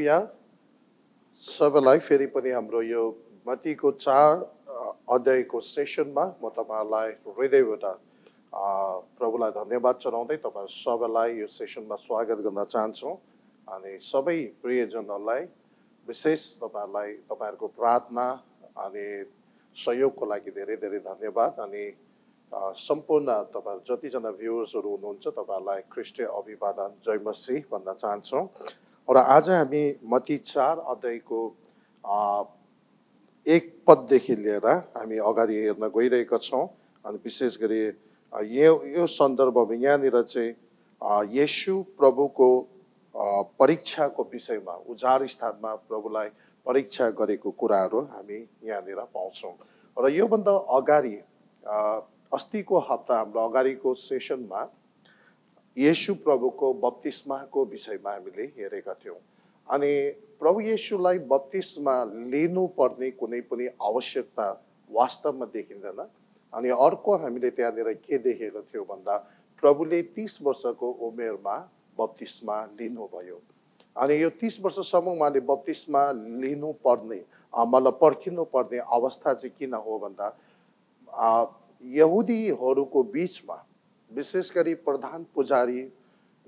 यहाँ सबैलाई फेरि पनि हाम्रो यो मतीको चार अध्यायको सेसनमा म तपाईँहरूलाई हृदयबाट प्रभुलाई धन्यवाद चढाउँदै तपाईँ सबैलाई यो सेसनमा स्वागत गर्न चाहन्छु अनि सबै प्रियजनहरूलाई विशेष तपाईँहरूलाई तपाईँहरूको प्रार्थना अनि सहयोगको लागि धेरै धेरै धन्यवाद अनि सम्पूर्ण तपाईँहरू जतिजना भ्युवर्सहरू हुनुहुन्छ तपाईँहरूलाई क्रिस्टे अभिवादन जय भन्न चाहन्छौँ र आज हामी मती चार अध्यायको एक पददेखि लिएर हामी अगाडि हेर्न गइरहेका छौँ अनि विशेष गरी यो यो सन्दर्भमा यहाँनिर चाहिँ यसु प्रभुको परीक्षाको विषयमा उजार स्थानमा प्रभुलाई परीक्षा गरेको कुराहरू हामी यहाँनिर पाउँछौँ र योभन्दा अगाडि अस्तिको हप्ता हाम्रो अगाडिको सेसनमा यशु प्रभुको बत्तिस्माको विषयमा हामीले हेरेका थियौँ अनि प्रभु येसुलाई बत्तिसमा लिनुपर्ने कुनै पनि आवश्यकता वास्तवमा देखिँदैन अनि अर्को हामीले त्यहाँनिर के देखेको थियौँ भन्दा प्रभुले तिस वर्षको उमेरमा बत्तिसमा लिनुभयो अनि यो तिस वर्षसम्म उहाँले बत्तिसमा लिनुपर्ने मतलब पर्खिनुपर्ने अवस्था चाहिँ किन हो भन्दा यहुदीहरूको बिचमा विशेष गरी प्रधान पुजारी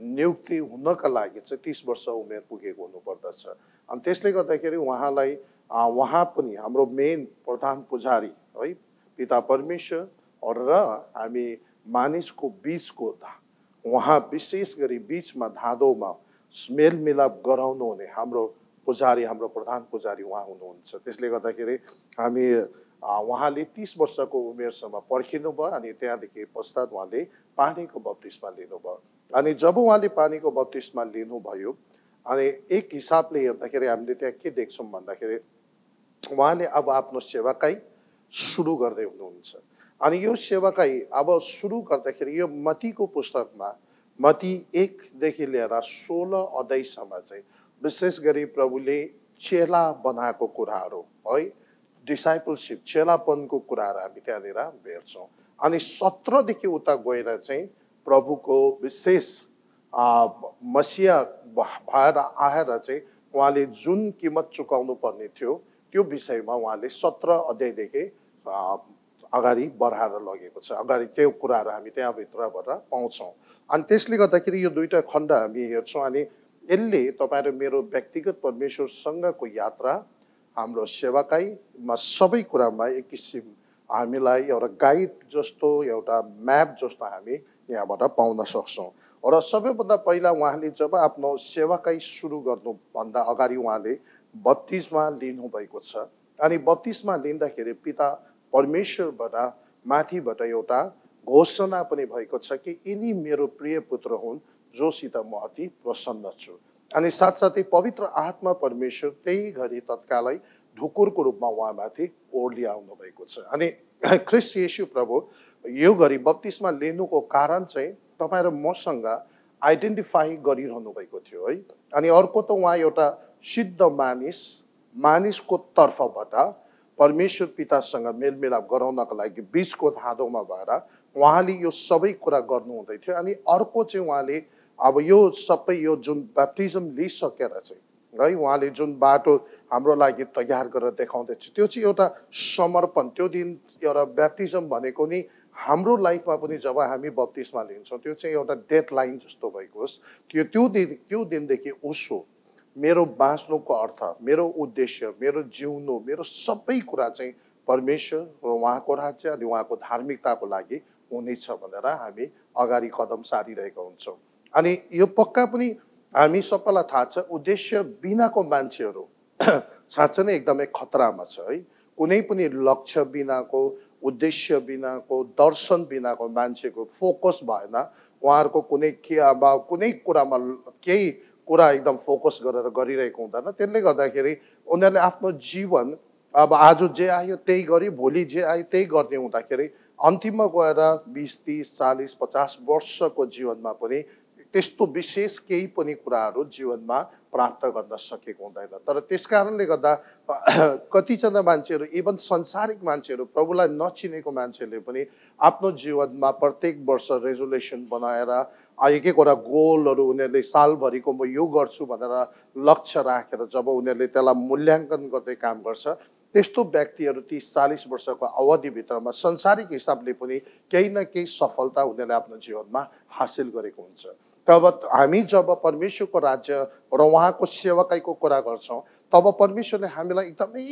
नियुक्ति हुनका लागि चाहिँ तिस वर्ष उमेर पुगेको हुनुपर्दछ अनि त्यसले गर्दाखेरि उहाँलाई उहाँ पनि हाम्रो मेन प्रधान पुजारी है पिता परमेश्वर र हामी मानिसको बिचको धा उहाँ विशेष गरी बिचमा धाँधोमा मेलमिलाप गराउनु हुने हाम्रो पुजारी हाम्रो प्रधान पुजारी उहाँ हुनुहुन्छ त्यसले गर्दाखेरि हामी उहाँले तिस वर्षको उमेरसम्म पर्खिनु भयो अनि त्यहाँदेखि पश्चात उहाँले पानीको बत्तिसमा लिनुभयो अनि जब उहाँले पानीको बत्तिसमा लिनुभयो अनि एक हिसाबले हेर्दाखेरि हामीले त्यहाँ के देख्छौँ भन्दाखेरि उहाँले अब आफ्नो सेवाकाई सुरु गर्दै हुनुहुन्छ अनि यो सेवाकाई अब सुरु गर्दाखेरि यो मतीको पुस्तकमा मती एकदेखि लिएर सोह्र अध्यायसम्म चाहिँ विशेष गरी प्रभुले चेला बनाएको कुराहरू है डिसाइपलसिप चेलापनको कुराहरू हामी त्यहाँनिर भेट्छौँ अनि सत्रदेखि उता गएर चाहिँ प्रभुको विशेष मसिया भएर आएर चाहिँ उहाँले जुन किमत चुकाउनु पर्ने थियो त्यो विषयमा उहाँले सत्र अध्यायदेखि अगाडि बढाएर लगेको छ अगाडि त्यो कुराहरू हामी त्यहाँभित्रबाट पाउँछौँ अनि त्यसले गर्दाखेरि यो दुईवटा खण्ड हामी हेर्छौँ अनि यसले तपाईँहरू मेरो व्यक्तिगत परमेश्वरसँगको यात्रा हाम्रो सेवाकाईमा सबै कुरामा एक किसिम हामीलाई एउटा गाइड जस्तो एउटा म्याप जस्तो हामी यहाँबाट पाउन सक्छौँ र सबैभन्दा पहिला उहाँले जब आफ्नो सेवाकाई सुरु गर्नुभन्दा अगाडि उहाँले बत्तिसमा लिनुभएको छ अनि बत्तिसमा लिँदाखेरि पिता परमेश्वरबाट माथिबाट एउटा घोषणा पनि भएको छ कि यिनी मेरो प्रिय पुत्र हुन् जोसित म अति प्रसन्न छु अनि साथसाथै पवित्र आत्मा परमेश्वर त्यही घरि तत्कालै ढुकुरको रूपमा उहाँमाथि ओर्ली आउनु भएको छ अनि ख्रिस्ट यशु प्रभु यो घरी बत्तिसमा लिनुको कारण चाहिँ तपाईँ मसँग आइडेन्टिफाई गरिरहनु भएको थियो है अनि अर्को त उहाँ एउटा सिद्ध मानिस मानिसको तर्फबाट परमेश्वर पितासँग मेलमिलाप गराउनको लागि बिचको धाँधोमा भएर उहाँले यो सबै कुरा गर्नुहुँदै थियो अनि अर्को चाहिँ उहाँले अब यो सबै यो जुन ब्याप्टिजम लिइसकेर चाहिँ है उहाँले जुन बाटो हाम्रो लागि तयार गरेर देखाउँदैछ त्यो चाहिँ एउटा समर्पण त्यो दिन एउटा ब्याप्टिजम भनेको नि हाम्रो लाइफमा पनि जब हामी बत्तिसमा लिन्छौँ त्यो चाहिँ एउटा डेड लाइन जस्तो भएको होस् त्यो त्यो दिन त्यो दिनदेखि उसो मेरो बाँच्नुको अर्थ मेरो उद्देश्य मेरो जिउनु मेरो सबै कुरा चाहिँ परमेश्वर र उहाँको राज्य अनि उहाँको धार्मिकताको लागि हुनेछ भनेर हामी अगाडि कदम सारिरहेका हुन्छौँ अनि यो पक्का पनि हामी सबैलाई थाहा छ उद्देश्य बिनाको मान्छेहरू साँच्चै नै एकदमै खतरामा छ है कुनै पनि लक्ष्य बिनाको उद्देश्य बिनाको दर्शन बिनाको मान्छेको फोकस भएन उहाँहरूको कुनै के अब कुनै कुरामा केही कुरा एकदम फोकस गरेर गरिरहेको हुँदैन त्यसले गर्दाखेरि उनीहरूले आफ्नो जीवन अब आज जे आयो त्यही गरी भोलि जे आयो त्यही गर्ने हुँदाखेरि अन्तिममा गएर बिस तिस चालिस पचास वर्षको जीवनमा पनि त्यस्तो विशेष केही पनि कुराहरू जीवनमा प्राप्त गर्न सकेको हुँदैन तर त्यस कारणले गर्दा कतिजना मान्छेहरू इभन संसारिक मान्छेहरू प्रभुलाई नचिनेको मान्छेहरूले पनि आफ्नो जीवनमा प्रत्येक वर्ष रेजुलेसन बनाएर एक एकवटा गोलहरू उनीहरूले सालभरिको म यो गर्छु भनेर लक्ष्य राखेर जब उनीहरूले त्यसलाई मूल्याङ्कन गर्दै काम गर्छ त्यस्तो व्यक्तिहरू तिस चालिस वर्षको अवधिभित्रमा संसारिक हिसाबले पनि केही न केही सफलता उनीहरूले आफ्नो जीवनमा हासिल गरेको हुन्छ तब हामी जब परमेश्वरको राज्य र उहाँको सेवाकाइको कुरा गर्छौँ तब परमेश्वरले हामीलाई एकदमै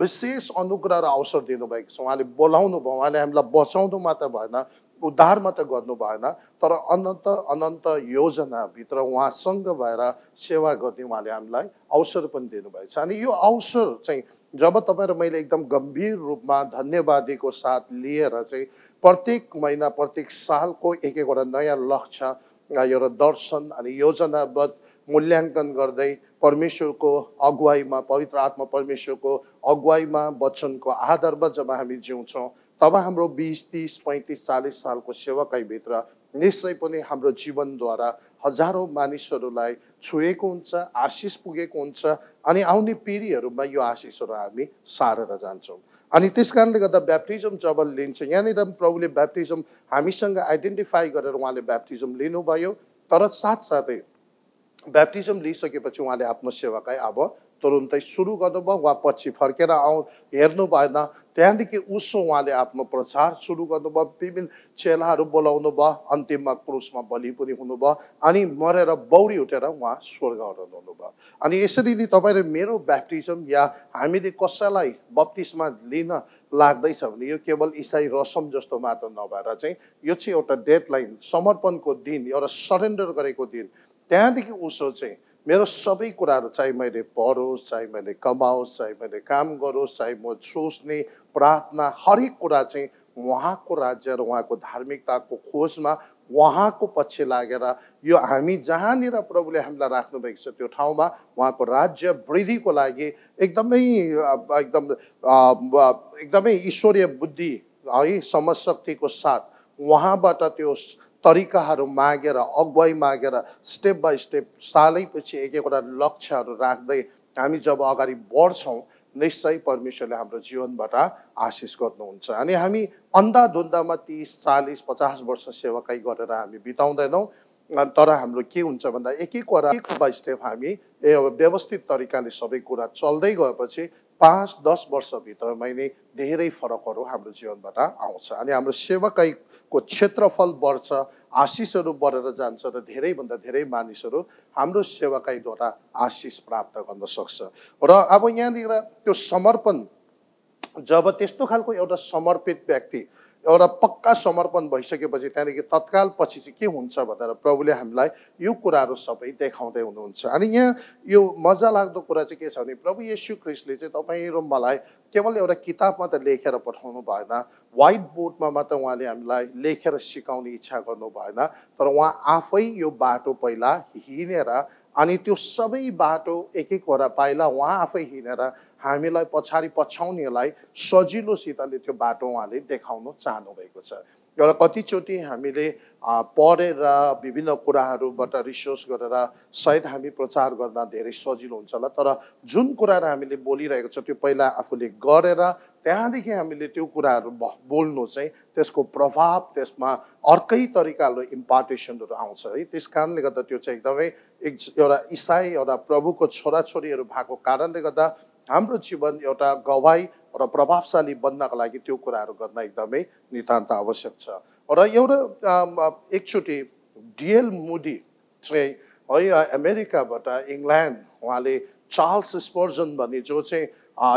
विशेष अनुग्रह र अवसर दिनुभएको छ उहाँले बोलाउनु भयो उहाँले हामीलाई बचाउनु मात्र भएन उद्धार मात्र गर्नु भएन तर अनन्त अनन्त योजनाभित्र उहाँसँग भएर सेवा गर्ने उहाँले हामीलाई अवसर पनि दिनुभएको छ अनि यो अवसर चाहिँ जब तपाईँ र मैले एकदम गम्भीर रूपमा धन्यवादीको साथ लिएर चाहिँ प्रत्येक महिना प्रत्येक सालको एक एकवटा नयाँ लक्ष्य एउटा दर्शन अनि योजनाबद्ध मूल्याङ्कन गर्दै परमेश्वरको अगुवाईमा पवित्र आत्मा परमेश्वरको अगुवाईमा वचनको आधारमा जब हामी जिउँछौँ तब हाम्रो बिस तिस पैँतिस चालिस सालको सेवाकाईभित्र निश्चय पनि हाम्रो जीवनद्वारा हजारौँ मानिसहरूलाई छोएको हुन्छ आशिष पुगेको हुन्छ अनि आउने पिँढीहरूमा यो आशिषहरू हामी सारेर जान्छौँ अनि त्यस कारणले गर्दा ब्याप्टिजम जब लिन्छ यहाँनिर प्रभुले ब्याप्टिजम हामीसँग आइडेन्टिफाई गरेर उहाँले ब्याप्टिजम लिनुभयो तर साथसाथै ब्याप्टिजम लिइसकेपछि उहाँले आफ्नो सेवाकै अब तुरुन्तै सुरु गर्नुभयो वा पछि फर्केर आउ हेर्नु भएन त्यहाँदेखि उसो उहाँले आफ्नो प्रचार सुरु गर्नुभयो विभिन्न चेलाहरू बोलाउनु भयो अन्तिममा क्रुसमा बलि पनि हुनुभयो अनि मरेर बौरी उठेर उहाँ स्वर्ग हुनुभयो अनि यसरी नै तपाईँले मेरो ब्याप्टिजम या हामीले कसैलाई बत्तिसमा लिन लाग्दैछ भने यो केवल इसाई रसम जस्तो मात्र नभएर चाहिँ यो चाहिँ एउटा डेडलाइन समर्पणको दिन एउटा सरेन्डर गरेको दिन त्यहाँदेखि उसो चाहिँ मेरो सबै कुराहरू चाहे मैले पढोस् चाहे मैले कमाओस् चाहे मैले काम गरोस् चाहे म सोच्ने प्रार्थना हरेक कुरा चाहिँ उहाँको राज्य र उहाँको धार्मिकताको खोजमा उहाँको पक्ष लागेर यो हामी जहाँनिर प्रभुले हामीलाई राख्नुभएको छ त्यो ठाउँमा उहाँको राज्य वृद्धिको लागि एकदमै एकदम एकदमै ईश्वरीय बुद्धि है समशक्तिको साथ उहाँबाट त्यो तरिकाहरू मागेर अगुवाई मागेर स्टेप बाई स्टेप सालैपछि एक एकवटा लक्ष्यहरू राख्दै हामी जब अगाडि बढ्छौँ निश्चय परमेश्वरले हाम्रो जीवनबाट आशिष गर्नुहुन्छ अनि हामी अन्धाधुन्दामा तिस चालिस पचास वर्ष सेवाकै गरेर हामी बिताउँदैनौँ तर हाम्रो के हुन्छ भन्दा एक एकवटा एक बाई स्टेप हामी व्यवस्थित तरिकाले सबै कुरा चल्दै गएपछि पाँच दस वर्षभित्रमै नै धेरै फरकहरू हाम्रो जीवनबाट आउँछ अनि हाम्रो सेवाकै को क्षेत्रफल बढ्छ आशिषहरू बढेर जान्छ र धेरैभन्दा धेरै मानिसहरू हाम्रो सेवाकाईद्वारा आशिष प्राप्त गर्न सक्छ र अब यहाँनिर त्यो समर्पण जब त्यस्तो खालको एउटा समर्पित व्यक्ति एउटा पक्का समर्पण भइसकेपछि त्यहाँदेखि तत्काल पछि चाहिँ के हुन्छ भनेर प्रभुले हामीलाई यो कुराहरू सबै देखाउँदै हुनुहुन्छ अनि यहाँ यो मजा लाग्दो कुरा चाहिँ के छ भने प्रभु यशु क्रिस्टले चाहिँ तपाईँ र मलाई केवल एउटा किताब मात्र लेखेर पठाउनु भएन वाइट बोर्डमा मात्र उहाँले हामीलाई लेखेर सिकाउने इच्छा गर्नु भएन तर उहाँ आफै यो बाटो पहिला हिँडेर अनि त्यो सबै बाटो एक एकवटा पाइला उहाँ आफै हिँडेर हामीलाई पछाडि पछ्याउनेलाई सजिलोसितले त्यो बाटो उहाँले देखाउन चाहनुभएको छ एउटा कतिचोटि हामीले पढेर विभिन्न कुराहरूबाट रिसोर्स गरेर सायद हामी प्रचार गर्न धेरै सजिलो हुन्छ होला तर जुन कुराहरू हामीले बोलिरहेको छ त्यो पहिला आफूले गरेर त्यहाँदेखि हामीले त्यो कुराहरू बोल्नु चाहिँ त्यसको प्रभाव त्यसमा अर्कै तरिकाले इम्पार्टेसनहरू आउँछ है त्यस कारणले गर्दा त्यो चाहिँ एकदमै एक एउटा इसाई एउटा प्रभुको छोराछोरीहरू भएको कारणले गर्दा हाम्रो जीवन एउटा गवाई र प्रभावशाली बन्नको लागि त्यो कुराहरू गर्न एकदमै नितान्त आवश्यक छ र एउटा एकचोटि डिएल मोदी चाहिँ है अमेरिकाबाट इङ्ल्यान्ड उहाँले चार्ल्स स्पर्जन भन्ने जो चाहिँ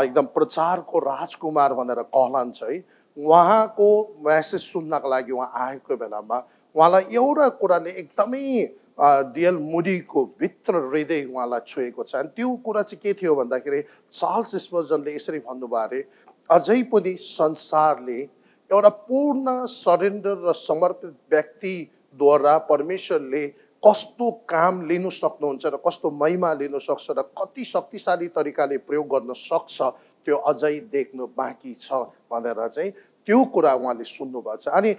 एकदम प्रचारको राजकुमार भनेर कहलान्छ है उहाँको म्यासेज सुन्नको लागि उहाँ आएको बेलामा उहाँलाई एउटा कुराले एकदमै डिएल मोदीको भित्र हृदय उहाँलाई छोएको छ अनि त्यो कुरा चाहिँ के थियो भन्दाखेरि चार्ल्स स्पर्जनले यसरी भन्नुभयो अरे अझै पनि संसारले एउटा पूर्ण सरेन्डर र समर्पित व्यक्तिद्वारा परमेश्वरले कस्तो काम लिनु सक्नुहुन्छ र कस्तो महिमा लिनु सक्छ र कति शक्तिशाली तरिकाले प्रयोग गर्न सक्छ त्यो अझै देख्नु बाँकी छ भनेर चाहिँ त्यो कुरा उहाँले सुन्नुभएको छ अनि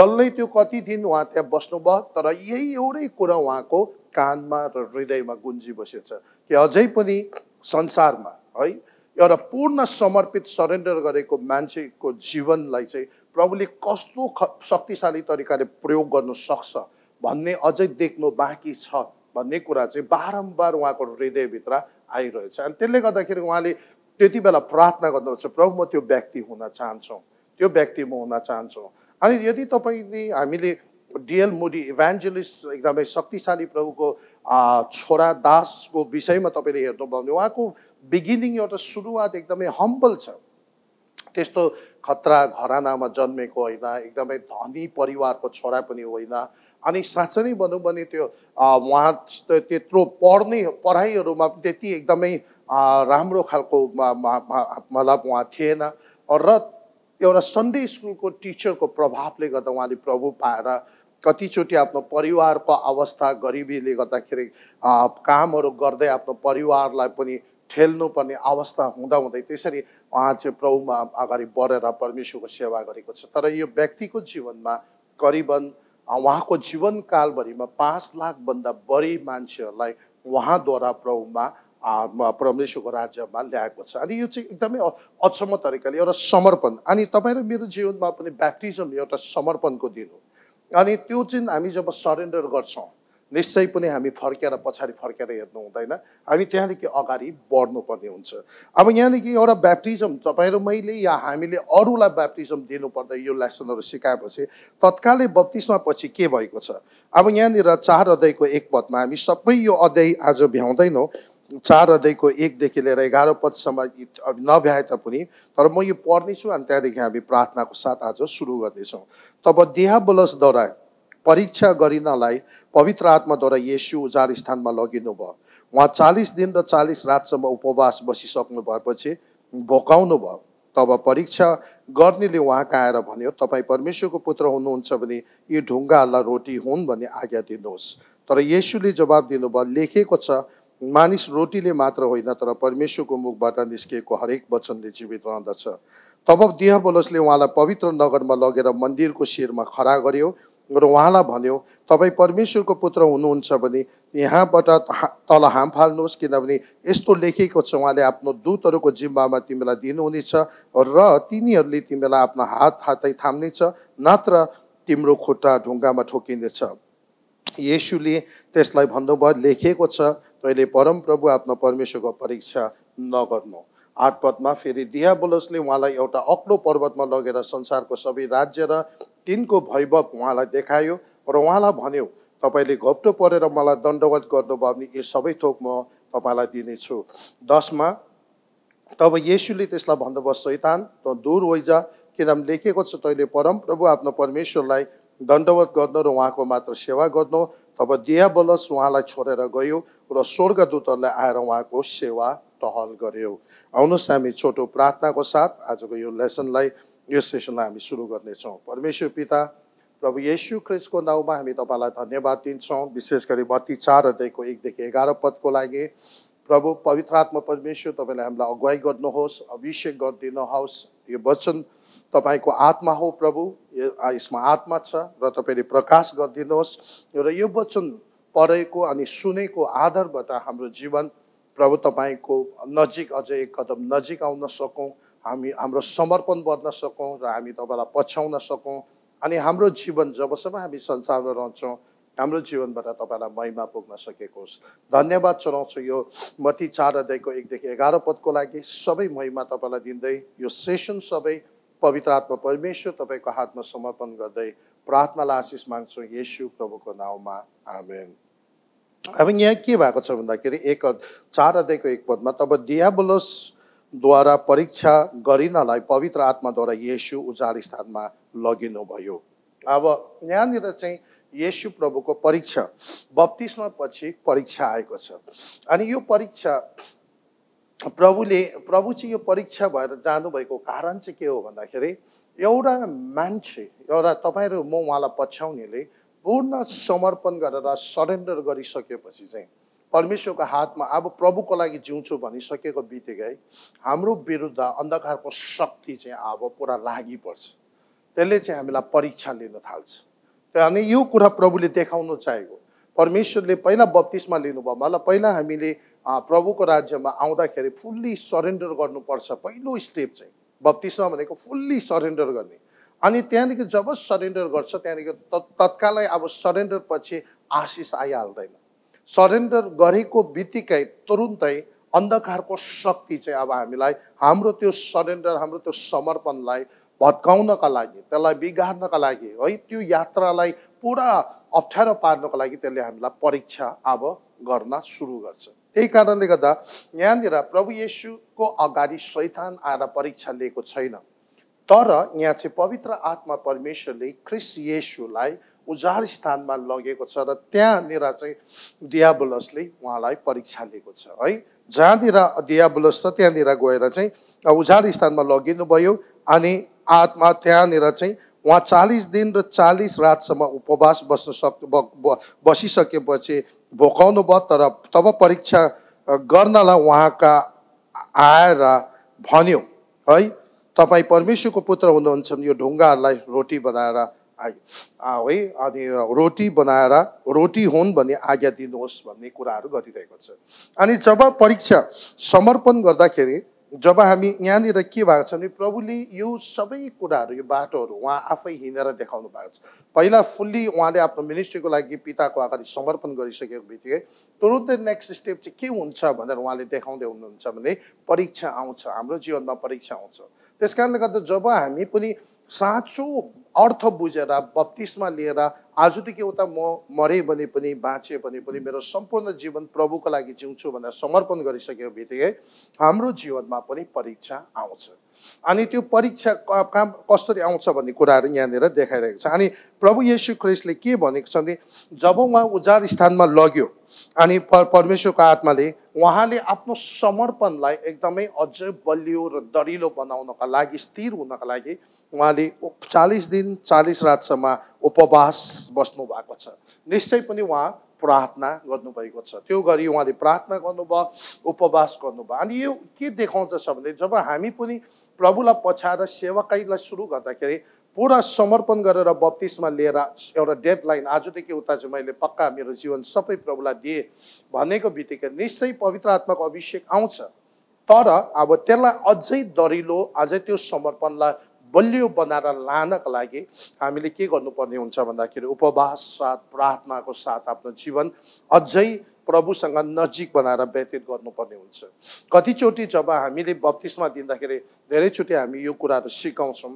डल्लै त्यो कति दिन उहाँ त्यहाँ बस्नुभयो तर यही एउटै कुरा उहाँको कानमा र हृदयमा गुन्जी बसेछ छ कि अझै पनि संसारमा है एउटा पूर्ण समर्पित सरेन्डर गरेको मान्छेको जीवनलाई चाहिँ प्रभुले कस्तो ख शक्तिशाली तरिकाले प्रयोग गर्नु सक्छ भन्ने अझै देख्नु बाँकी छ भन्ने कुरा चाहिँ बारम्बार उहाँको हृदयभित्र आइरहेछ अनि त्यसले गर्दाखेरि उहाँले त्यति बेला प्रार्थना गर्नुपर्छ प्रभु म त्यो व्यक्ति हुन चाहन्छु त्यो व्यक्ति म हुन चाहन्छु अनि यदि तपाईँले हामीले डिएल मोडी इभान्जेलिस्ट एकदमै शक्तिशाली प्रभुको छोरा दासको विषयमा तपाईँले हेर्नुभयो भने उहाँको बिगिनिङ एउटा सुरुवात एकदमै हम्बल छ त्यस्तो खतरा घरानामा जन्मेको होइन एकदमै धनी परिवारको छोरा पनि होइन अनि साँच्चै नै भनौँ भने त्यो उहाँ त्यत्रो पढ्ने पढाइहरूमा त्यति एकदमै राम्रो खालको मतलब उहाँ थिएन र एउटा सन्डे स्कुलको टिचरको प्रभावले गर्दा उहाँले प्रभु पाएर कतिचोटि आफ्नो परिवारको अवस्था गरिबीले गर्दाखेरि कामहरू गर्दै आफ्नो परिवारलाई पनि ठेल्नुपर्ने अवस्था हुँदाहुँदै त्यसरी उहाँ चाहिँ प्रभुमा अगाडि बढेर परमेश्वरको सेवा गरेको छ तर यो व्यक्तिको जीवनमा करिबन उहाँको जीवनकालभरिमा पाँच लाखभन्दा बढी मान्छेहरूलाई उहाँद्वारा प्रभुमा परमेश्वरको राज्यमा ल्याएको छ अनि यो चाहिँ एकदमै अचम्म तरिकाले एउटा समर्पण अनि तपाईँ र मेरो जीवनमा पनि ब्याप्टिजम एउटा समर्पणको दिन हो अनि त्यो चाहिँ हामी जब सरेन्डर गर्छौँ निश्चय पनि हामी फर्केर पछाडि फर्केर हेर्नु हुँदैन हामी त्यहाँदेखि अगाडि बढ्नुपर्ने हुन्छ अब यहाँदेखि एउटा ब्याप्टिजम तपाईँ र मैले या हामीले अरूलाई ब्याप्टिजम दिनुपर्दा यो लेसनहरू सिकाएपछि तत्कालै बत्तिसमा पछि के भएको छ अब यहाँनिर चार अध्यायको एक पदमा हामी सबै यो अध्याय आज भ्याउँदैनौँ चार अध्यायको एकदेखि लिएर एघार पदसम्म नभ्याए तापनि तर म यो पढ्नेछु अनि त्यहाँदेखि हामी प्रार्थनाको साथ आज सुरु गर्नेछौँ तब बलसद्वारा परीक्षा गरिनलाई पवित्र आत्माद्वारा येसु उजार स्थानमा भयो उहाँ चालिस दिन र चालिस रातसम्म उपवास बसिसक्नु भएपछि भोकाउनु भयो तब परीक्षा गर्नेले उहाँका आएर भन्यो तपाईँ परमेश्वरको पुत्र हुनुहुन्छ भने यी ढुङ्गाहरूलाई रोटी हुन् भन्ने आज्ञा दिनुहोस् तर येसुले जवाब दिनुभयो लेखेको छ मानिस रोटीले मात्र होइन तर परमेश्वरको मुखबाट निस्किएको हरेक वचनले जीवित रहँदछ तब दिह बोलसले उहाँलाई पवित्र नगरमा लगेर मन्दिरको शिरमा खडा गर्यो र उहाँलाई भन्यो तपाईँ परमेश्वरको पुत्र हुनुहुन्छ भने यहाँबाट तल हाम फाल्नुहोस् किनभने यस्तो लेखेको छ उहाँले आफ्नो दूतहरूको जिम्बामा तिमीलाई दिनुहुनेछ र तिनीहरूले तिमीलाई आफ्नो हात हातै थाम्नेछ नत्र तिम्रो खुट्टा ढुङ्गामा ठोकिनेछ यसुले त्यसलाई भन्नुभयो लेखिएको छ तैँले परमप्रभु आफ्नो परमेश्वरको परीक्षा नगर्नु आठ पदमा फेरि दिया बोलसले उहाँलाई एउटा अग्लो पर्वतमा लगेर संसारको सबै राज्य र तिनको भैभव उहाँलाई देखायो र उहाँलाई भन्यो तपाईँले घोप्टो परेर मलाई दण्डवत गर्नुभयो भने यो सबै थोक म तपाईँलाई दिनेछु दसमा तब येसुले त्यसलाई भन्नुभयो सैतान त दूर होइजा किनभने लेखेको छ तैँले परमप्रभु आफ्नो परमेश्वरलाई दण्डवत गर्नु र उहाँको मात्र सेवा गर्नु तब दिया बलस उहाँलाई छोडेर गयो र स्वर्गदूतहरूलाई आएर उहाँको सेवा टहल गर्यो आउनुहोस् हामी छोटो प्रार्थनाको साथ आजको यो लेसनलाई यो सेसनलाई हामी सुरु गर्नेछौँ परमेश्वर पिता प्रभु येसु क्रिस्टको नाउँमा हामी तपाईँलाई धन्यवाद दिन्छौँ विशेष गरी बत्ती चार हृदयको एकदेखि एघार पदको लागि प्रभु पवित्र आत्मा परमेश्वर तपाईँले हामीलाई अगुवाई गर्नुहोस् अभिषेक गरिदिनुहोस् यो वचन तपाईँको आत्मा हो प्रभु यसमा आत्मा छ र तपाईँले प्रकाश गरिदिनुहोस् र यो वचन पढेको अनि सुनेको आधारबाट हाम्रो जीवन प्रभु तपाईँको नजिक अझै एक कदम नजिक आउन सकौँ हामी हाम्रो समर्पण गर्न सकौँ र हामी तपाईँलाई पछ्याउन सकौँ अनि हाम्रो जीवन जबसम्म हामी संसारमा रहन्छौँ हाम्रो जीवनबाट तपाईँलाई महिमा पुग्न सकेको होस् धन्यवाद चढाउँछु यो मती चार अध्यायको एकदेखि एघार पदको लागि सबै महिमा तपाईँलाई दिँदै यो सेसन सबै पवित्र आत्मा परमेश्वर तपाईँको हातमा समर्पण गर्दै प्रार्थनालाई आशिष माग्छौँ यशु प्रभुको नाउँमा आमेन अब यहाँ के भएको छ भन्दाखेरि एक चार अध्यायको एक पदमा तब दियाबोलोस द्वारा परीक्षा गरिनलाई पवित्र आत्माद्वारा येसु उजाड स्थानमा लगिनुभयो अब यहाँनिर चाहिँ येसु प्रभुको परीक्षा बत्तिसमा पछि परीक्षा आएको छ अनि यो परीक्षा प्रभुले प्रभु चाहिँ यो परीक्षा भएर जानुभएको कारण चाहिँ के हो भन्दाखेरि एउटा मान्छे एउटा तपाईँहरू म उहाँलाई पछ्याउनेले पूर्ण समर्पण गरेर सरेन्डर गरिसकेपछि चाहिँ परमेश्वरको हातमा अब प्रभुको लागि जिउँछु भनिसकेको बित्तिकै हाम्रो विरुद्ध अन्धकारको शक्ति चाहिँ अब पुरा लागिपर्छ त्यसले चाहिँ हामीलाई परीक्षा लिन थाल्छ र हामी यो कुरा प्रभुले देखाउनु चाहेको परमेश्वरले पहिला बत्तिसमा लिनुभयो मलाई पहिला हामीले प्रभुको राज्यमा आउँदाखेरि फुल्ली सरेन्डर गर्नुपर्छ पहिलो स्टेप चाहिँ बत्तिसमा भनेको फुल्ली सरेन्डर गर्ने अनि त्यहाँदेखि जब सरेन्डर गर्छ त्यहाँदेखि तत्कालै अब सरेन्डर पछि आशिष आइहाल्दैन सरेन्डर गरेको बित्तिकै तुरुन्तै अन्धकारको शक्ति चाहिँ अब हामीलाई हाम्रो त्यो सरेन्डर हाम्रो त्यो समर्पणलाई भत्काउनका लागि त्यसलाई बिगार्नका लागि है त्यो यात्रालाई पुरा अप्ठ्यारो पार्नको लागि त्यसले हामीलाई परीक्षा अब गर्न सुरु गर्छ त्यही कारणले गर्दा यहाँनिर प्रभु येसुको अगाडि शैतान आएर परीक्षा लिएको छैन तर यहाँ चाहिँ पवित्र आत्मा परमेश्वरले क्रिस येसुलाई उजाड स्थानमा लगेको छ र त्यहाँनिर चाहिँ दियाबुलसले उहाँलाई परीक्षा लिएको छ है जहाँनिर दियाबुलस छ त्यहाँनिर गएर चाहिँ उजाड स्थानमा लगिनुभयो अनि आत्मा त्यहाँनिर चाहिँ उहाँ चालिस दिन र चालिस रातसम्म उपवास बस्न सक् बसिसकेपछि भोकाउनु भयो तर तब परीक्षा गर्नलाई उहाँका आएर भन्यो है तपाईँ परमेश्वरको पुत्र हुनुहुन्छ यो ढुङ्गाहरूलाई रोटी बनाएर आयो है अनि रोटी बनाएर रोटी हुन् भन्ने आज्ञा दिनुहोस् भन्ने कुराहरू गरिरहेको छ अनि जब परीक्षा समर्पण गर्दाखेरि जब हामी यहाँनिर के भएको छ भने प्रभुले यो सबै कुराहरू यो बाटोहरू उहाँ आफै हिँडेर देखाउनु भएको छ पहिला फुल्ली उहाँले आफ्नो मिनिस्ट्रीको लागि पिताको अगाडि समर्पण गरिसकेको बित्तिकै तुरुन्तै नेक्स्ट स्टेप चाहिँ के हुन्छ भनेर उहाँले देखाउँदै हुनुहुन्छ भने परीक्षा आउँछ हाम्रो जीवनमा परीक्षा आउँछ त्यस कारणले गर्दा जब हामी पनि साँचो अर्थ बुझेर बत्तिसमा लिएर आजदेखि उता म मरेँ भने पनि बाँचेँ भने पनि मेरो सम्पूर्ण जीवन प्रभुको लागि जिउँछु भनेर समर्पण गरिसकेको बित्तिकै हाम्रो जीवनमा पनि परीक्षा आउँछ अनि त्यो परीक्षा कहाँ कसरी आउँछ भन्ने कुराहरू यहाँनिर देखाइरहेको छ अनि प्रभु येसु क्रिस्टले के भनेको छ भने जब उहाँ उजार स्थानमा लग्यो अनि पर परमेश्वरको आत्माले उहाँले आफ्नो समर्पणलाई एकदमै अझ बलियो र दरिलो बनाउनका लागि स्थिर हुनका लागि उहाँले चालिस दिन चालिस रातसम्म उपवास बस्नु भएको छ निश्चय पनि उहाँ प्रार्थना गर्नुभएको छ त्यो गरी उहाँले प्रार्थना गर्नुभयो उपवास गर्नुभयो अनि यो के देखाउँदछ भने जब हामी पनि प्रभुलाई पछाएर सेवाकाईलाई सुरु गर्दाखेरि पुरा समर्पण गरेर बत्तिसमा लिएर एउटा डेड लाइन आजदेखि उता चाहिँ मैले पक्का मेरो जीवन सबै प्रभुलाई दिएँ भनेको बित्तिकै निश्चय पवित्र आत्माको अभिषेक आउँछ तर अब त्यसलाई अझै दरिलो अझै त्यो समर्पणलाई बलियो बनाएर लानका लागि हामीले के गर्नुपर्ने हुन्छ भन्दाखेरि उपवास साथ प्रार्थनाको साथ आफ्नो जीवन अझै प्रभुसँग नजिक बनाएर व्यतीत गर्नुपर्ने हुन्छ कतिचोटि जब हामीले बत्तिसमा दिँदाखेरि धेरैचोटि हामी यो कुराहरू सिकाउँछौँ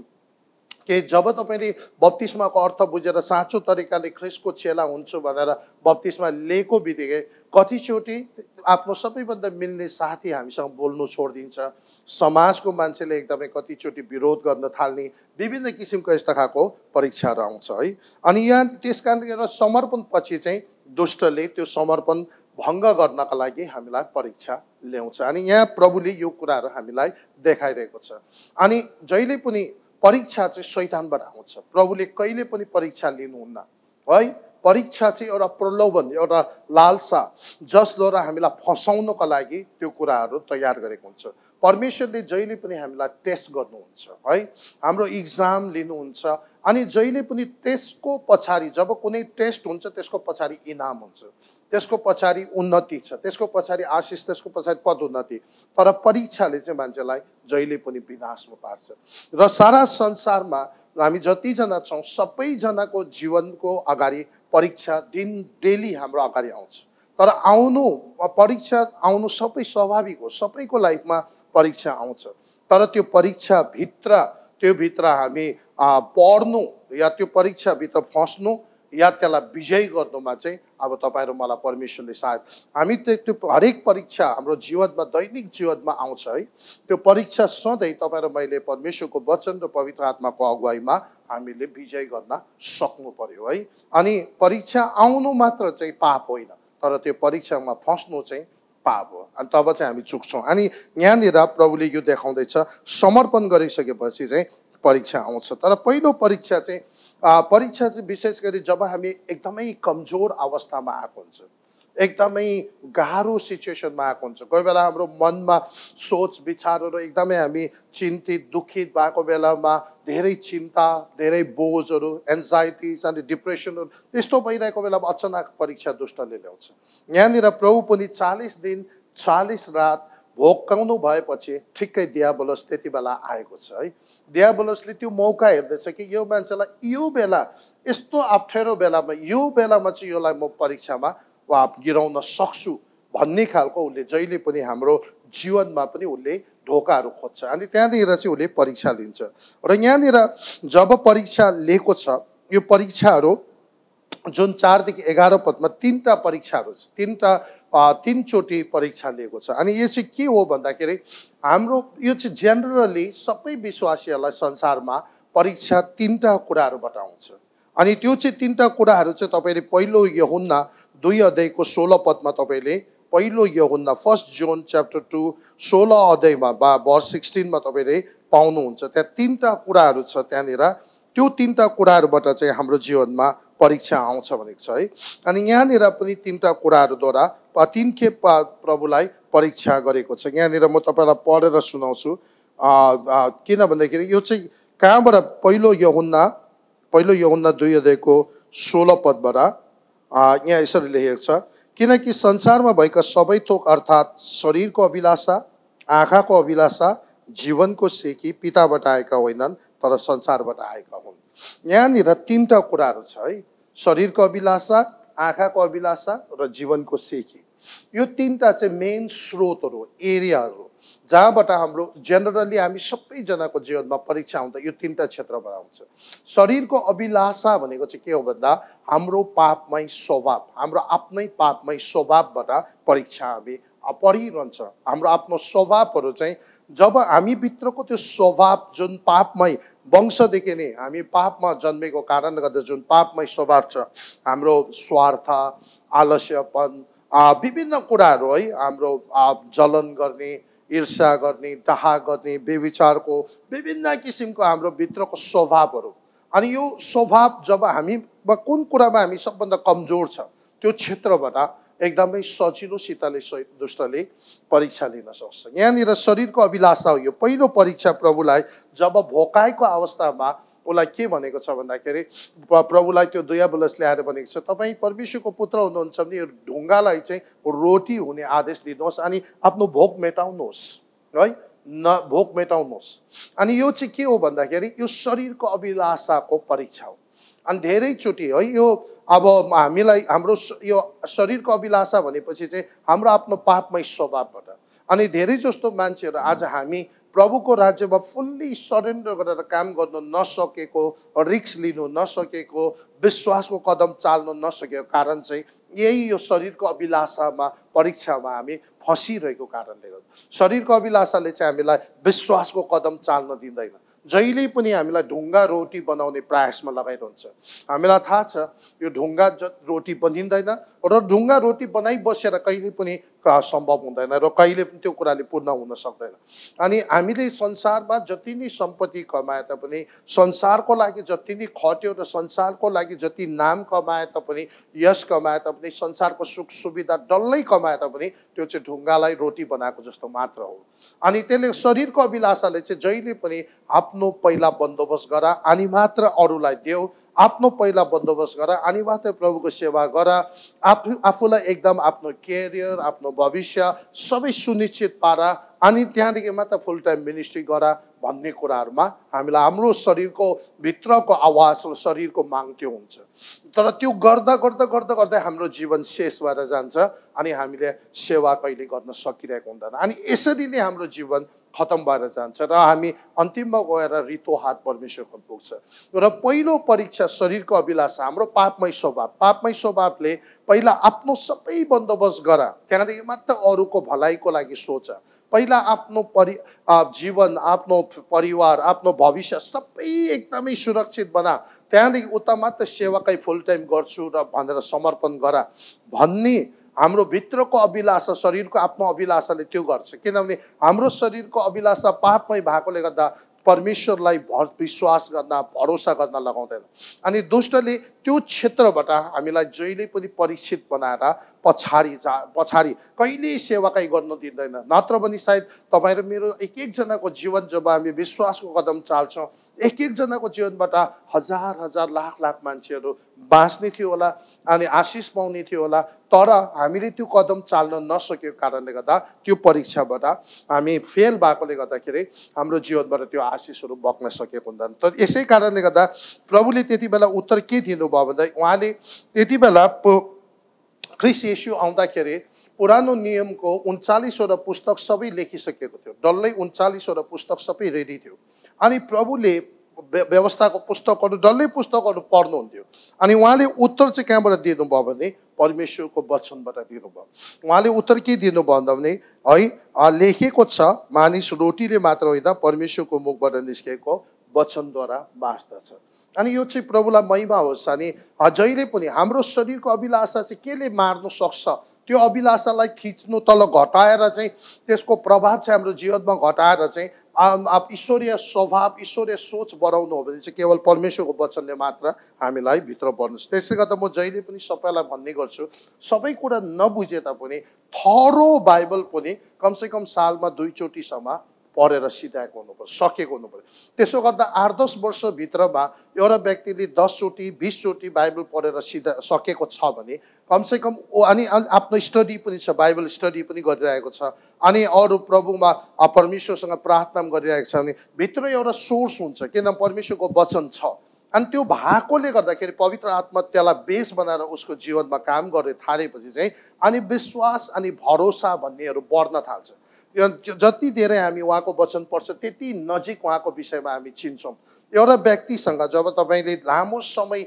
के जब तपाईँले बत्तिसमाको अर्थ बुझेर साँचो तरिकाले ख्रिसको चेला हुन्छु भनेर बत्तिसमा लिएको बित्तिकै कतिचोटि आफ्नो सबैभन्दा मिल्ने साथी हामीसँग बोल्नु छोडिदिन्छ समाजको मान्छेले एकदमै कतिचोटि विरोध गर्न थाल्ने विभिन्न किसिमको यस्ता खालको परीक्षाहरू आउँछ है अनि यहाँ त्यस गर्दा समर्पण पछि चाहिँ दुष्टले त्यो समर्पण भङ्ग गर्नका लागि हामीलाई परीक्षा ल्याउँछ अनि यहाँ प्रभुले यो कुराहरू हामीलाई देखाइरहेको छ अनि जहिले पनि परीक्षा चाहिँ शैतानबाट आउँछ प्रभुले कहिले पनि परीक्षा लिनुहुन्न है परीक्षा चाहिँ एउटा प्रलोभन एउटा लालसा जसद्वारा हामीलाई फसाउनको लागि त्यो कुराहरू तयार गरेको हुन्छ परमेश्वरले जहिले पनि हामीलाई टेस्ट गर्नुहुन्छ है हाम्रो इक्जाम लिनुहुन्छ अनि जहिले पनि त्यसको पछाडि जब कुनै टेस्ट हुन्छ त्यसको पछाडि इनाम हुन्छ त्यसको पछाडि उन्नति छ त्यसको पछाडि आशिष त्यसको पछाडि पदोन्नति तर परीक्षाले चाहिँ मान्छेलाई जहिले पनि विनाशमा पार्छ र सारा संसारमा हामी जतिजना छौँ सबैजनाको जीवनको अगाडि परीक्षा दिन डेली हाम्रो अगाडि आउँछ तर आउनु परीक्षा आउनु सबै स्वाभाविक हो सबैको लाइफमा परीक्षा आउँछ तर त्यो परीक्षाभित्र त्योभित्र हामी पढ्नु या त्यो परीक्षाभित्र फस्नु या त्यसलाई विजयी गर्नुमा चाहिँ अब तपाईँहरू मलाई परमेश्वरले सायद हामी त्यो त्यो हरेक परीक्षा हाम्रो जीवनमा दैनिक जीवनमा आउँछ है त्यो परीक्षा सधैँ तपाईँ र मैले परमेश्वरको वचन र पवित्र आत्माको अगुवाईमा हामीले विजय गर्न सक्नु पर्यो है अनि परीक्षा आउनु मात्र चाहिँ पाप होइन तर त्यो परीक्षामा फस्नु चाहिँ पाप हो अनि तब चाहिँ हामी चुक्छौँ अनि यहाँनिर प्रभुले यो देखाउँदैछ समर्पण गरिसकेपछि चाहिँ परीक्षा आउँछ तर पहिलो परीक्षा चाहिँ परीक्षा चाहिँ विशेष गरी जब हामी एकदमै कमजोर अवस्थामा आएको हुन्छ एकदमै गाह्रो सिचुएसनमा आएको हुन्छ कोही बेला हाम्रो मनमा सोच विचारहरू एकदमै हामी चिन्तित दुखित भएको बेलामा धेरै चिन्ता धेरै बोझहरू एन्जाइटिज अनि डिप्रेसनहरू त्यस्तो भइरहेको बेलामा अचानक परीक्षा दुष्टले ल्याउँछ यहाँनिर प्रभु पनि चालिस दिन चालिस रात भोकाउनु भएपछि ठिक्कै बोलोस् त्यति बेला आएको छ है दियाबुलसले त्यो मौका हेर्दैछ कि यो मान्छेलाई यो बेला यस्तो अप्ठ्यारो बेलामा यो बेलामा चाहिँ यसलाई म परीक्षामा वा गिराउन सक्छु भन्ने खालको उसले जहिले पनि हाम्रो जीवनमा पनि उसले ढोकाहरू खोज्छ अनि त्यहाँनिर चाहिँ उसले परीक्षा लिन्छ र यहाँनिर जब परीक्षा लिएको छ यो परीक्षाहरू जुन चारदेखि एघार पदमा तिनवटा परीक्षाहरू तिनवटा तिनचोटि परीक्षा लिएको छ अनि यो चाहिँ के हो भन्दाखेरि हाम्रो यो चाहिँ जेनरली सबै विश्वासीहरूलाई संसारमा परीक्षा तिनवटा कुराहरूबाट आउँछ अनि त्यो चाहिँ तिनवटा कुराहरू चाहिँ तपाईँले पहिलो यो हुन्न दुई अध्यायको सोह्र पदमा तपाईँले पहिलो यो हुन्न फर्स्ट जोन च्याप्टर टू सोह्र अध्यायमा बा भर्स सिक्सटिनमा तपाईँले पाउनुहुन्छ त्यहाँ तिनवटा कुराहरू छ त्यहाँनिर त्यो तिनवटा कुराहरूबाट चाहिँ हाम्रो जीवनमा परीक्षा आउँछ भनेको छ है अनि यहाँनिर पनि तिनवटा कुराहरूद्वारा तिन खेप प्रभुलाई परीक्षा गरेको छ यहाँनिर म तपाईँलाई पढेर सुनाउँछु किन भन्दाखेरि यो चाहिँ कहाँबाट पहिलो यहुन्ना पहिलो यहुन्ना दुई अध्यायको सोह्र पदबाट यहाँ यसरी लेखेको छ किनकि संसारमा भएका सबै थोक अर्थात् शरीरको अभिलाषा आँखाको अभिलाषा जीवनको सेकी पिताबाट आएका होइनन् तर संसारबाट आएका हुन् यहाँनिर तिनवटा कुराहरू छ है शरीरको अभिलाषा आँखाको अभिलाषा र जीवनको सेकी यो तिनवटा चाहिँ मेन स्रोतहरू हो एरियाहरू जहाँबाट हाम्रो जेनरली हामी सबैजनाको जीवनमा परीक्षा आउँदा यो तिनवटा क्षेत्रबाट आउँछ शरीरको अभिलाषा भनेको चाहिँ के हो भन्दा हाम्रो पापमै स्वभाव हाम्रो आफ्नै पापमै स्वभावबाट परीक्षा हामी परिरहन्छ हाम्रो आफ्नो स्वभावहरू चाहिँ जब हामीभित्रको त्यो स्वभाव जुन पापमै वंशदेखि नै हामी पापमा जन्मेको कारणले गर्दा जुन पापमै स्वभाव छ हाम्रो स्वार्थ आलस्यपन विभिन्न कुराहरू है हाम्रो जलन गर्ने ईर्ष्या गर्ने दाह गर्ने बेविचारको विभिन्न किसिमको हाम्रो भित्रको स्वभावहरू अनि यो स्वभाव जब हामीमा कुन कुरामा हामी सबभन्दा कमजोर छ त्यो क्षेत्रबाट एकदमै सजिलोसितले सो दुष्टले परीक्षा लिन सक्छ यहाँनिर शरीरको अभिलाषा हो यो पहिलो परीक्षा प्रभुलाई जब भोकाएको अवस्थामा उसलाई के भनेको छ भन्दाखेरि प्रभुलाई त्यो दुया बुलस ल्याएर भनेको छ तपाईँ परमेश्वरको पुत्र हुनुहुन्छ भने यो ढुङ्गालाई चाहिँ रोटी हुने आदेश दिनुहोस् अनि आफ्नो भोक मेटाउनुहोस् है न भोक मेटाउनुहोस् अनि यो चाहिँ के हो भन्दाखेरि यो शरीरको अभिलाषाको परीक्षा हो अनि धेरैचोटि है यो अब हामीलाई हाम्रो यो शरीरको अभिलाषा भनेपछि चाहिँ हाम्रो आफ्नो पापमय स्वभावबाट अनि धेरै जस्तो मान्छेहरू आज हामी प्रभुको राज्यमा फुल्ली सरेन्डर गरेर काम गर्नु नसकेको रिक्स लिनु नसकेको विश्वासको कदम चाल्न नसकेको कारण चाहिँ यही यो शरीरको अभिलाषामा परीक्षामा हामी फँसिरहेको कारणले गर्दा शरीरको अभिलाषाले चाहिँ हामीलाई विश्वासको कदम चाल्न दिँदैन जहिले पनि हामीलाई ढुङ्गा रोटी बनाउने प्रयासमा लगाइरहन्छ हामीलाई थाहा छ यो ढुङ्गा रोटी बनिँदैन र ढुङ्गा रोटी बनाइ बसेर कहिले पनि सम्भव हुँदैन र कहिले पनि त्यो कुराले पूर्ण हुन सक्दैन अनि हामीले संसारमा जति नै सम्पत्ति कमाए तापनि संसारको लागि जति नै खट्यो र संसारको लागि जति नाम कमाए तापनि यस कमाए तापनि संसारको सुख सुविधा डल्लै कमाए तापनि त्यो चाहिँ ढुङ्गालाई रोटी बनाएको जस्तो मात्र हो अनि त्यसले शरीरको अभिलाषाले चाहिँ जहिले पनि आफ्नो पहिला बन्दोबस्त गर अनि मात्र अरूलाई देऊ आफ्नो पहिला बन्दोबस्त गर अनिवार्य प्रभुको सेवा गर आफू आफूलाई एकदम आफ्नो केरियर आफ्नो भविष्य सबै सुनिश्चित पार अनि त्यहाँदेखि मात्र फुल टाइम मिनिस्ट्री गर भन्ने कुराहरूमा हामीलाई हाम्रो शरीरको भित्रको आवाज शरीरको माग त्यो हुन्छ तर त्यो गर्दा गर्दा गर्दा गर्दै हाम्रो जीवन शेष भएर जान्छ अनि हामीले सेवा कहिले गर्न सकिरहेको हुँदैन अनि यसरी नै हाम्रो जीवन खतम भएर जान्छ र हामी अन्तिममा गएर रितो हात परमेश्वरको पुग्छ र पहिलो परीक्षा शरीरको अभिलाष हाम्रो पापमय स्वभाव पापमय स्वभावले पहिला आफ्नो सबै बन्दोबस्त गर त्यहाँदेखि मात्र अरूको भलाइको लागि सोच पहिला आफ्नो परि जीवन आफ्नो परिवार आफ्नो भविष्य सबै एकदमै सुरक्षित बना त्यहाँदेखि उता मात्र सेवाकै फुल टाइम गर्छु र भनेर समर्पण गर भन्ने हाम्रो भित्रको अभिलाषा शरीरको आफ्नो अभिलाषाले त्यो गर्छ किनभने हाम्रो शरीरको अभिलाषा पापमै भएकोले गर्दा परमेश्वरलाई भर विश्वास गर्न भरोसा गर्न लगाउँदैन अनि दुष्टले त्यो क्षेत्रबाट हामीलाई जहिले पनि परीक्षित बनाएर पछाडि जा पछाडि कहिले सेवाकाई गर्न दिँदैन नत्र भने सायद तपाईँ र मेरो एक एकजनाको जीवन जब हामी विश्वासको कदम चाल्छौँ एक एकजनाको जीवनबाट हजार हजार लाख लाख मान्छेहरू बाँच्ने थियो होला अनि आशिष पाउने थियो होला तर हामीले त्यो कदम चाल्न नसकेको कारणले गर्दा त्यो परीक्षाबाट हामी फेल भएकोले गर्दाखेरि हाम्रो जीवनबाट त्यो आशिषहरू बक्न सकेको हुँदैन तर यसै कारणले गर्दा प्रभुले त्यति बेला उत्तर के दिनुभयो भन्दा उहाँले त्यति बेला पो क्रिस यसु आउँदाखेरि पुरानो नियमको उन्चालिसवटा पुस्तक सबै लेखिसकेको थियो डल्लै उन्चालिसवटा पुस्तक सबै रेडी थियो अनि प्रभुले व्यवस्थाको पुस्तकहरू डल्लै पुस्तकहरू पढ्नुहुन्थ्यो अनि उहाँले उत्तर चाहिँ कहाँबाट दिनुभयो भने परमेश्वरको वचनबाट दिनुभयो उहाँले उत्तर के दिनुभयो भन्दा भने है लेखेको छ मानिस रोटीले मात्र होइन परमेश्वरको मुखबाट निस्केको वचनद्वारा बाँच्दछ अनि यो चाहिँ प्रभुलाई महिमा होस् अनि जहिले पनि हाम्रो शरीरको अभिलाषा चाहिँ केले मार्नु सक्छ त्यो अभिलाषालाई खिच्नु तल घटाएर चाहिँ त्यसको प्रभाव चाहिँ हाम्रो जीवनमा घटाएर चाहिँ आप ईश्वरीय स्वभाव ईश्वरीय सोच बढाउनु हो भने चाहिँ केवल परमेश्वरको वचनले मात्र हामीलाई भित्र बढ्नुहोस् त्यसले गर्दा म जहिले पनि सबैलाई भन्ने गर्छु सबै कुरा नबुझे तापनि थरो बाइबल पनि कमसेकम सालमा दुईचोटिसम्म पढेर हुनु हुनुपर्छ सकेको हुनुपर्छ त्यसो गर्दा आठ दस वर्षभित्रमा एउटा व्यक्तिले दसचोटि बिसचोटि बाइबल पढेर सिधा सकेको छ भने कमसेकम अनि आफ्नो स्टडी पनि छ बाइबल स्टडी पनि गरिरहेको छ अनि अरू प्रभुमा परमेश्वरसँग प्रार्थना गरिरहेको छ भने भित्र एउटा सोर्स हुन्छ किनभने परमेश्वरको वचन छ अनि त्यो भएकोले गर्दाखेरि पवित्र आत्मा त्यसलाई बेस बनाएर उसको जीवनमा काम गर्ने थालेपछि चाहिँ अनि विश्वास अनि भरोसा भन्नेहरू बढ्न थाल्छ जति धेरै हामी उहाँको वचन पर्छ त्यति नजिक उहाँको विषयमा हामी चिन्छौँ एउटा व्यक्तिसँग जब तपाईँले लामो समय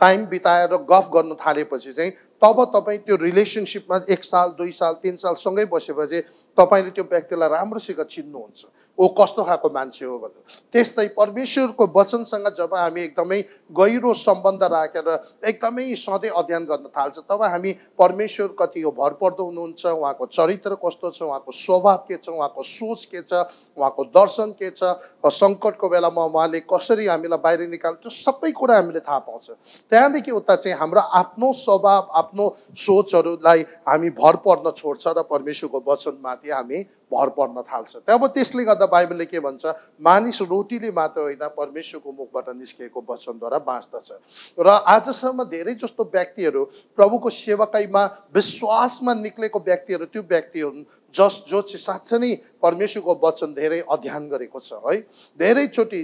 टाइम बिताएर गफ गर्नु थालेपछि चाहिँ तब तपाईँ त्यो रिलेसनसिपमा एक साल दुई साल तिन सालसँगै बसेपछि तपाईँले त्यो व्यक्तिलाई राम्रोसित चिन्नुहुन्छ ऊ कस्तो खालको मान्छे हो भनेर त्यस्तै परमेश्वरको वचनसँग जब हामी एकदमै गहिरो सम्बन्ध राखेर एकदमै सधैँ अध्ययन गर्न थाल्छ तब हामी परमेश्वर कति हो भरपर्दो हुनुहुन्छ उहाँको चरित्र कस्तो छ उहाँको स्वभाव के छ उहाँको सोच के छ उहाँको दर्शन के छ सङ्कटको बेलामा उहाँले कसरी हामीलाई बाहिर निकाल्नु त्यो सबै कुरा हामीले थाहा पाउँछ त्यहाँदेखि उता चाहिँ हाम्रो आफ्नो स्वभाव आफ्नो सोचहरूलाई हामी भर पर्न छोड्छ र परमेश्वरको वचनमाथि हामी भर पर्न थाल्छ अब त्यसले गर्दा बाइबलले के भन्छ मानिस रोटीले मात्र होइन परमेश्वरको मुखबाट निस्किएको वचनद्वारा बाँच्दछ र आजसम्म धेरै जस्तो व्यक्तिहरू प्रभुको सेवकाईमा विश्वासमा निस्केको व्यक्तिहरू त्यो व्यक्ति हुन् जस जो चाहिँ साँच्चै नै परमेश्वरको वचन धेरै अध्ययन गरेको छ है धेरैचोटि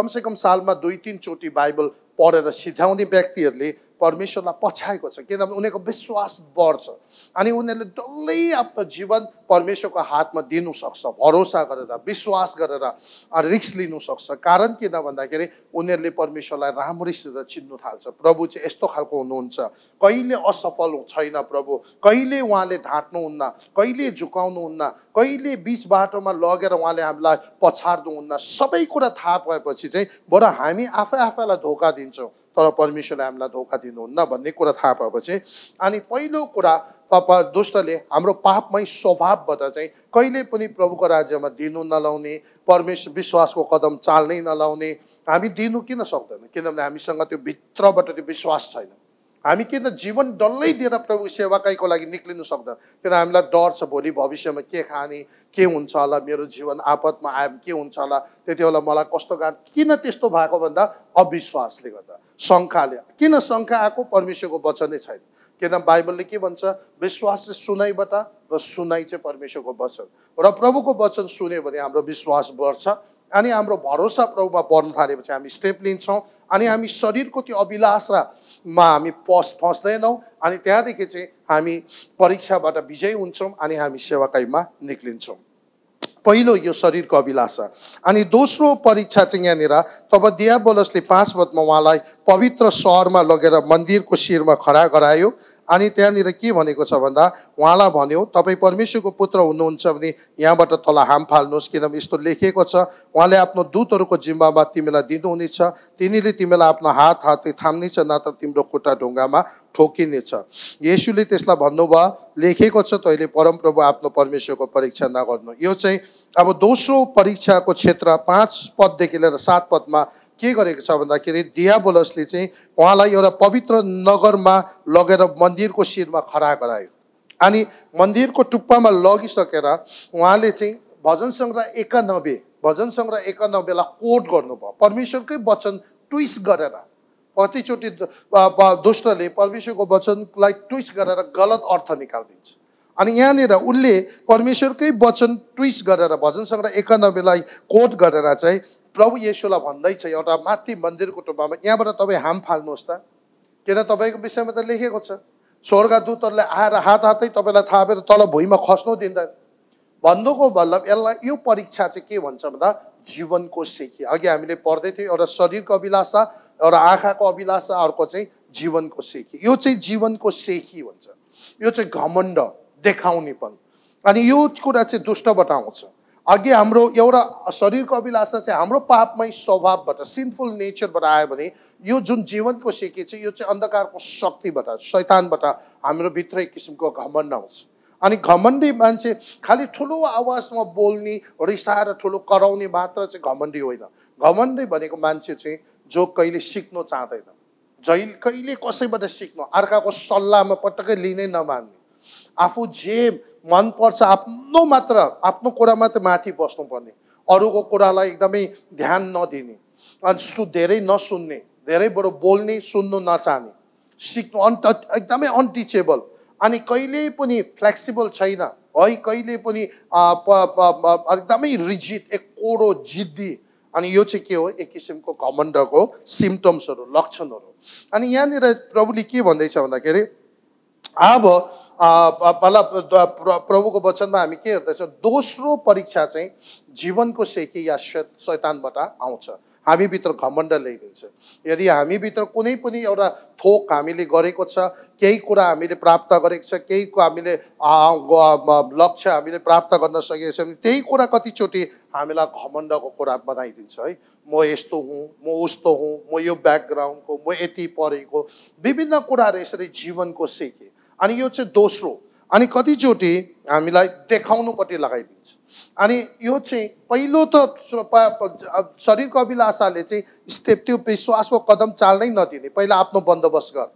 कमसेकम सालमा दुई तिनचोटि बाइबल पढेर सिध्याउने व्यक्तिहरूले परमेश्वरलाई पछ्याएको छ किनभने उनीहरूको विश्वास बढ्छ अनि उनीहरूले डल्लै आफ्नो जीवन परमेश्वरको हातमा दिनुसक्छ भरोसा गरेर विश्वास गरेर रिक्स लिनुसक्छ कारण किन भन्दाखेरि उनीहरूले परमेश्वरलाई राम्रोसित चिन्नु थाल्छ प्रभु चाहिँ यस्तो खालको हुनुहुन्छ कहिले असफल छैन प्रभु कहिले उहाँले ढाँट्नुहुन्न कहिले झुकाउनुहुन्न कहिले बिच बाटोमा लगेर उहाँले हामीलाई पछार्नुहुन्न सबै कुरा थाहा पाएपछि चाहिँ बरु हामी आफै आफैलाई धोका दिन्छौँ दिन्छौँ तर परमेश्वरले हामीलाई धोका दिनुहुन्न भन्ने कुरा थाहा पाएपछि अनि पहिलो कुरा तपाईँ दुष्टले हाम्रो पापमै स्वभावबाट चाहिँ कहिले पनि प्रभुको राज्यमा दिनु नलाउने परमेश्वर विश्वासको कदम चाल्नै नलाउने हामी दिनु किन सक्दैन किनभने हामीसँग त्यो भित्रबाट त्यो विश्वास छैन हामी किन जीवन डल्लै दिएर प्रभु सेवाकैको लागि निक्लिनु सक्दैन किन हामीलाई डर छ भोलि भविष्यमा के खाने के हुन्छ होला मेरो जीवन आपतमा आयो के हुन्छ होला त्यति बेला मलाई कस्तो कारण किन त्यस्तो भएको भन्दा अविश्वासले गर्दा शङ्काले किन शङ्खा आएको परमेश्वरको वचनै छैन किन बाइबलले के भन्छ विश्वास चाहिँ सुनाइबाट र सुनाइ चाहिँ परमेश्वरको वचन र प्रभुको वचन सुन्यो भने हाम्रो विश्वास बढ्छ अनि हाम्रो भरोसा प्रभुमा बढ्न थालेपछि हामी स्टेप लिन्छौँ अनि हामी शरीरको त्यो अभिलाषा मा हामी पस फस्दैनौँ अनि त्यहाँदेखि चाहिँ हामी परीक्षाबाट विजय हुन्छौँ अनि हामी सेवाकाईमा निक्लिन्छौँ पहिलो यो शरीरको अभिलाषा अनि दोस्रो परीक्षा चाहिँ यहाँनिर तब दिया बोलसले पाँच बदमा उहाँलाई पवित्र सहरमा लगेर मन्दिरको शिरमा खडा गरायो अनि त्यहाँनिर के भनेको छ भन्दा उहाँलाई भन्यो तपाईँ परमेश्वरको पुत्र हुनुहुन्छ भने यहाँबाट तल हाम फाल्नुहोस् किनभने यस्तो लेखेको छ उहाँले आफ्नो दूतहरूको जिम्बामा तिमीलाई दिनुहुनेछ तिनीले तिमीलाई आफ्नो हात हातले थाम्नेछ नत्र तिम्रो खुट्टा ढुङ्गामा ठोकिनेछ येसुले त्यसलाई भन्नुभयो लेखेको छ तैँले परमप्रभु आफ्नो परमेश्वरको परीक्षा नगर्नु यो चाहिँ अब दोस्रो परीक्षाको क्षेत्र पाँच पददेखि लिएर सात पदमा के गरेको छ भन्दाखेरि डियाबोलसले चाहिँ उहाँलाई एउटा पवित्र नगरमा लगेर मन्दिरको शिरमा खडा गरायो अनि मन्दिरको टुप्पामा लगिसकेर उहाँले चाहिँ भजन सङ्ग्रह एकानब्बे भजन सङ्ग्रह एकानब्बेलाई कोट गर्नुभयो परमेश्वरकै वचन ट्विस्ट गरेर कतिचोटि दुष्टले परमेश्वरको वचनलाई ट्विस्ट गरेर गलत अर्थ निकालिदिन्छ अनि यहाँनिर उसले परमेश्वरकै वचन ट्विस्ट गरेर भजन सङ्ग्रह एकानब्बेलाई कोट गरेर चाहिँ प्रभु येसुलाई भन्दैछ एउटा माथि मन्दिरको टुप्पामा यहाँबाट तपाईँ हाम फाल्नुहोस् त किन तपाईँको विषयमा त लेखेको छ स्वर्गदूतहरूले आएर हात हातै तपाईँलाई थापेर तल भुइँमा खस्नु दिँदैन भन्नुको मतलब यसलाई यो परीक्षा चाहिँ के भन्छ भन्दा जीवनको सेकी अघि हामीले पढ्दै थियौँ एउटा शरीरको अभिलाषा एउटा आँखाको अभिलाषा अर्को चाहिँ जीवनको सेकी यो चाहिँ जीवनको सेकी भन्छ यो चाहिँ घमण्ड देखाउने देखाउनेपन अनि यो कुरा चाहिँ दुष्टबाट आउँछ अघि हाम्रो एउटा शरीरको अभिलाषा चाहिँ हाम्रो पापमै स्वभावबाट सिन्फुल नेचरबाट आयो भने यो जुन जीवनको सिके चाहिँ यो चाहिँ अन्धकारको शक्तिबाट शैतानबाट हाम्रो भित्रै किसिमको घमण्ड आउँछ अनि घमण्डी मान्छे खालि ठुलो आवाजमा बोल्ने रिसाएर ठुलो कराउने मात्र चाहिँ घमण्डी होइन घमण्डी भनेको मान्छे चाहिँ जो कहिले सिक्नु चाहँदैन जहिले कहिले कसैबाट सिक्नु अर्काको सल्लाहमा पटक्कै लिनै नमान्ने आफू जे मनपर्छ आफ्नो मात्र आफ्नो कुरा मात्र माथि बस्नुपर्ने अरूको कुरालाई एकदमै ध्यान नदिने अनि सु धेरै नसुन्ने धेरै बरु बोल्ने सुन्नु नचाहने सिक्नु अन्ट एकदमै अनटिचेबल अनि कहिले पनि फ्लेक्सिबल छैन है कहिले पनि एकदमै रिजिट एक कोरो जिद्दी अनि यो चाहिँ के हो एक किसिमको घमण्डको सिम्टम्सहरू लक्षणहरू अनि यहाँनिर प्रभुले के भन्दैछ भन्दाखेरि अब मतलब प्रभुको वचनमा हामी के हेर्दैछौँ दोस्रो परीक्षा चाहिँ जीवनको सेकी या शैतानबाट आउँछ हामीभित्र घमण्ड ल्याइदिन्छ यदि हामीभित्र कुनै पनि एउटा थोक हामीले गरेको छ केही कुरा हामीले प्राप्त गरेको छ केही हामीले लक्ष्य हामीले प्राप्त गर्न सकेको छ भने त्यही कुरा कतिचोटि हामीलाई घमण्डको कुरा बनाइदिन्छ है म यस्तो हुँ म उस्तो हुँ म यो ब्याकग्राउन्डको म यति पढेको विभिन्न कुराहरू यसरी जीवनको सिकेँ अनि यो चाहिँ दोस्रो अनि कतिचोटि हामीलाई देखाउनुपट्टि लगाइदिन्छ अनि यो चाहिँ पहिलो त शरीरको अभिलाषाले चाहिँ स्टेप त्यो विश्वासको कदम चाल्नै नदिने पहिला आफ्नो बन्दोबस्त गर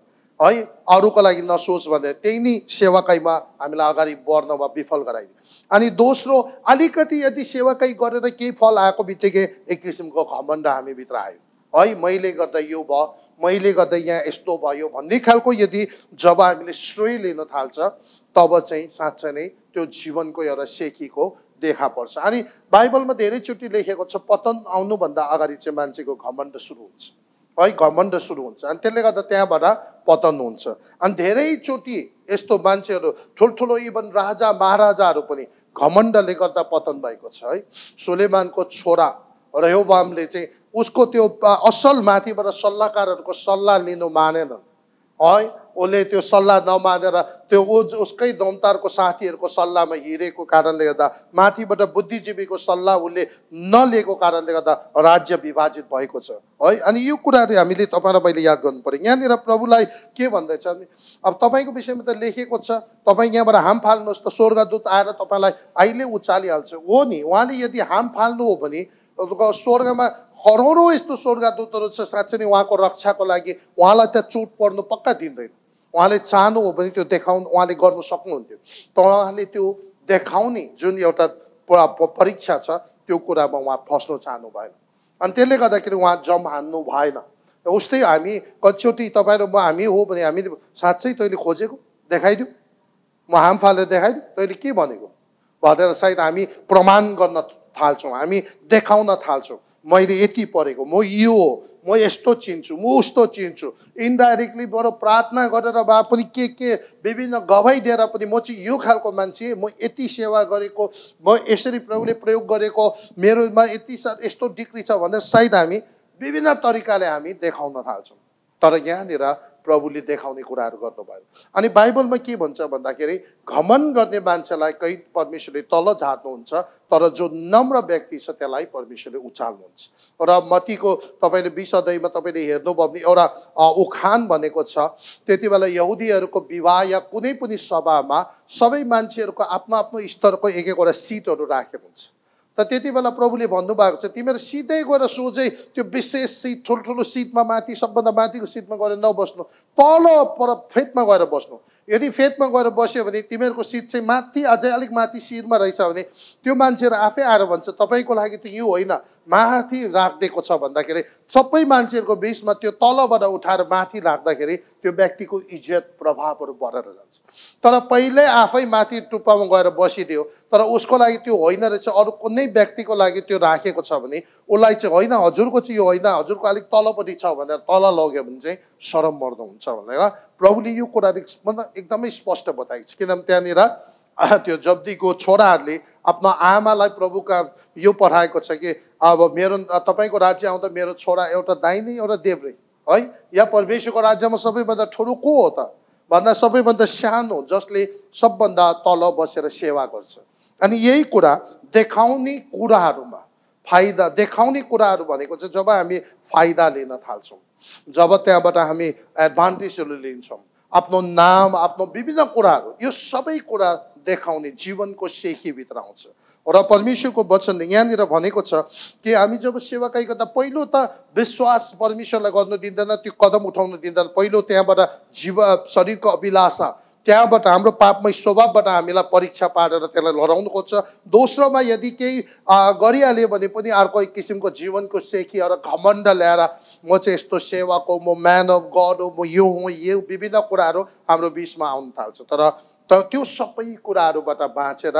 है अरूको लागि नसोच भनेर त्यही नै सेवाकाईमा हामीलाई अगाडि बढ्न वा विफल गराइदिने अनि दोस्रो अलिकति यदि सेवाकाई गरेर केही फल आएको बित्तिकै एक किसिमको घमण्ड हामीभित्र आयो है मैले गर्दा यो भयो मैले गर्दा यहाँ यस्तो भयो भन्ने खालको यदि जब हामीले श्रेय लिन थाल्छ तब चाहिँ साँच्चै नै त्यो जीवनको एउटा सेकीको देखा पर्छ अनि बाइबलमा धेरैचोटि लेखेको छ पतन आउनुभन्दा अगाडि चाहिँ मान्छेको घमण्ड सुरु हुन्छ है घमण्ड सुरु हुन्छ अनि त्यसले गर्दा त्यहाँबाट पतन हुन्छ अनि धेरैचोटि यस्तो मान्छेहरू ठुल्ठुलो इभन राजा महाराजाहरू पनि घमण्डले गर्दा पतन भएको छ है सुलेमानको छोरा रेहोबामले चाहिँ उसको त्यो असल माथिबाट सल्लाहकारहरूको सल्लाह लिनु मानेन है उसले त्यो सल्लाह नमानेर त्यो उज उसकै दमतारको साथीहरूको सल्लाहमा हिँडेको कारणले गर्दा माथिबाट बुद्धिजीवीको सल्लाह उसले नलिएको कारणले गर्दा राज्य विभाजित भएको छ है अनि यो कुराहरू हामीले तपाईँलाई मैले याद गर्नु पऱ्यो यहाँनिर प्रभुलाई के भन्दैछ भने अब तपाईँको विषयमा त लेखेको छ तपाईँ यहाँबाट हाम फाल्नुहोस् त स्वर्गदूत आएर तपाईँलाई अहिले उचालिहाल्छ हो नि उहाँले यदि हाम फाल्नु हो भने स्वर्गमा करोडौँ यस्तो स्वर्गदूतहरू छ साँच्चै नै उहाँको रक्षाको लागि उहाँलाई त्यहाँ चोट पर्नु पक्का दिँदैन उहाँले चाहनु हो भने त्यो देखाउनु उहाँले गर्नु सक्नुहुन्थ्यो तर उहाँले त्यो देखाउने जुन एउटा परीक्षा छ त्यो कुरामा उहाँ फस्नु चाहनु भएन अनि त्यसले गर्दाखेरि उहाँ जम हान्नु भएन उस्तै हामी कतिचोटि तपाईँहरू म हामी हो भने हामी साँच्चै तैँले खोजेको देखाइदिउँ म हाम फालेर देखाइदिउँ तैँले के भनेको भनेर सायद हामी प्रमाण गर्न थाल्छौँ हामी देखाउन थाल्छौँ मैले यति पढेको म यो हो म यस्तो चिन्छु म उस्तो चिन्छु इन्डाइरेक्टली बरु प्रार्थना गरेर भए पनि के के विभिन्न गवाई दिएर पनि म चाहिँ यो खालको मान्छे म यति सेवा गरेको म यसरी प्रभुले प्रयोग गरेको मेरोमा यति यस्तो डिग्री छ भनेर सायद हामी विभिन्न तरिकाले हामी देखाउन थाल्छौँ तर यहाँनिर प्रभुले देखाउने कुराहरू गर्नुभयो अनि बाइबलमा के भन्छ भन्दाखेरि घमन गर्ने मान्छेलाई कहीँ परमेश्वरले तल झार्नुहुन्छ तर जो नम्र व्यक्ति छ त्यसलाई परमेश्वरले उचाल्नुहुन्छ र मतीको तपाईँले विषदयमा तपाईँले हेर्नुभयो भने एउटा उखान भनेको छ त्यति बेला यहुदीहरूको विवाह या कुनै पनि सभामा सबै मान्छेहरूको आफ्नो आफ्नो स्तरको एक एकवटा सिटहरू राखेको हुन्छ त त्यति बेला प्रभुले भन्नुभएको छ तिमीहरू सिधै गएर सोझै त्यो विशेष सिट ठुल्ठुलो सिटमा माथि सबभन्दा माथिको सिटमा गएर नबस्नु तल पर फेदमा गएर बस्नु यदि फेदमा गएर बस्यो भने तिमीहरूको सिट चाहिँ माथि अझै अलिक माथि शिरमा रहेछ भने त्यो मान्छेहरू आफै आएर भन्छ तपाईँको लागि त यो होइन माथि राखिदिएको छ भन्दाखेरि सबै मान्छेहरूको बिचमा त्यो तलबाट उठाएर माथि राख्दाखेरि त्यो व्यक्तिको इज्जत प्रभावहरू बढेर जान्छ तर पहिल्यै आफै माथि टुप्पामा गएर बसिदियो तर उसको लागि त्यो होइन रहेछ अरू कुनै व्यक्तिको लागि त्यो राखेको छ भने उसलाई चाहिँ होइन हजुरको चाहिँ यो होइन हजुरको अलिक तलपट्टि छ भनेर तल लग्यो भने चाहिँ सरम मर्दो हुन्छ भनेर प्रभुले यो कुरा एकदमै स्पष्ट बताएको छ किनभने त्यहाँनिर त्यो जब्दीको छोराहरूले आफ्नो आमालाई प्रभुका यो पठाएको छ कि अब मेरो तपाईँको राज्य आउँदा मेरो छोरा एउटा दाहिने एउटा देब्रे है या परमेश्वरको राज्यमा सबैभन्दा ठुलो को हो त भन्दा सबैभन्दा सानो जसले सबभन्दा तल बसेर सेवा गर्छ अनि यही कुरा देखाउने कुराहरूमा फाइदा देखाउने कुराहरू भनेको चाहिँ जब हामी फाइदा लिन थाल्छौँ जब त्यहाँबाट हामी एडभान्टेजहरू लिन्छौँ आफ्नो नाम आफ्नो विभिन्न कुराहरू यो सबै कुरा देखाउने जीवनको सेखीभित्र आउँछ र परमेश्वरको वचन यहाँनिर भनेको छ कि हामी जब सेवाकाई गर्दा पहिलो त विश्वास परमेश्वरलाई गर्नु दिँदैन त्यो कदम उठाउनु दिँदैन पहिलो त्यहाँबाट जीव शरीरको अभिलाषा त्यहाँबाट हाम्रो पापमय स्वभावबाट हामीलाई परीक्षा पारेर त्यसलाई लडाउनु खोज्छ दोस्रोमा यदि केही गरिहाल्यो भने पनि अर्को एक किसिमको जीवनको सेखी र घमण्ड ल्याएर म चाहिँ यस्तो सेवाको म म्यान अफ गड हो म यो हुँ यो विभिन्न कुराहरू हाम्रो बिचमा आउनु थाल्छ तर त्यो सबै कुराहरूबाट बाँचेर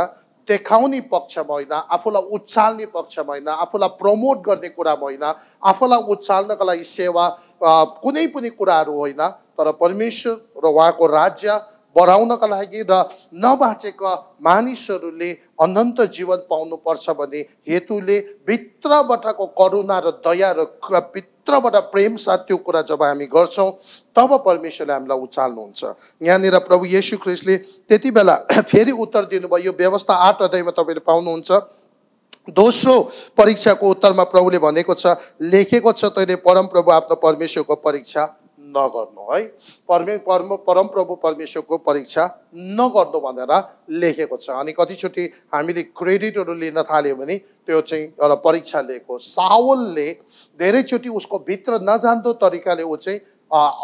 देखाउने पक्षमा होइन आफूलाई उचाल्ने पक्षमा होइन आफूलाई प्रमोट गर्ने कुरा होइन आफूलाई उचाल्नका लागि सेवा कुनै पनि कुराहरू होइन तर परमेश्वर र उहाँको राज्य बढाउनका लागि र नबाँचेका मानिसहरूले अनन्त जीवन पाउनुपर्छ भने हेतुले भित्रबाटको करुणा र दया र भित्रबाट प्रेम साथ त्यो कुरा जब हामी गर्छौँ तब परमेश्वरले हामीलाई उचाल्नुहुन्छ यहाँनिर प्रभु येसु ख्रिस्टले त्यति बेला फेरि उत्तर दिनुभयो यो व्यवस्था आठ अध्यायमा तपाईँले पाउनुहुन्छ दोस्रो परीक्षाको उत्तरमा प्रभुले भनेको छ लेखेको छ तैँले परमप्रभु आफ्नो परमेश्वरको परीक्षा नगर्नु है परमे परम परमप्रभु परमेश्वरको परीक्षा नगर्नु भनेर लेखेको छ अनि कतिचोटि हामीले क्रेडिटहरू लिन थाल्यौँ भने त्यो चाहिँ एउटा परीक्षा लिएको सावलले धेरैचोटि उसको भित्र नजान्दो तरिकाले ऊ चाहिँ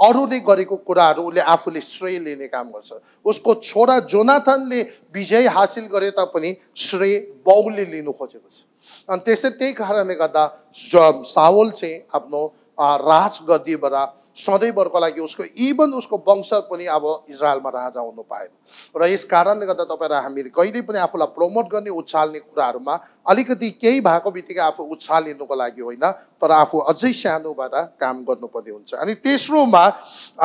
अरूले गरेको कुराहरू उसले आफूले श्रेय लिने काम गर्छ उसको छोरा जोनाथनले विजय हासिल गरे तापनि श्रेय बाउले लिनु खोजेको छ अनि त्यसै त्यही कारणले गर्दा सावल चाहिँ आफ्नो राज सधैँभरको लागि उसको इभन उसको वंश पनि अब इजरायलमा राजा हुनु पाएन र यस कारणले गर्दा तपाईँहरू हामीले कहिले पनि आफूलाई प्रमोट गर्ने उचाल्ने कुराहरूमा अलिकति केही भएको बित्तिकै आफू उछालिनुको लागि होइन तर आफू अझै सानोबाट काम गर्नुपर्ने हुन्छ अनि तेस्रोमा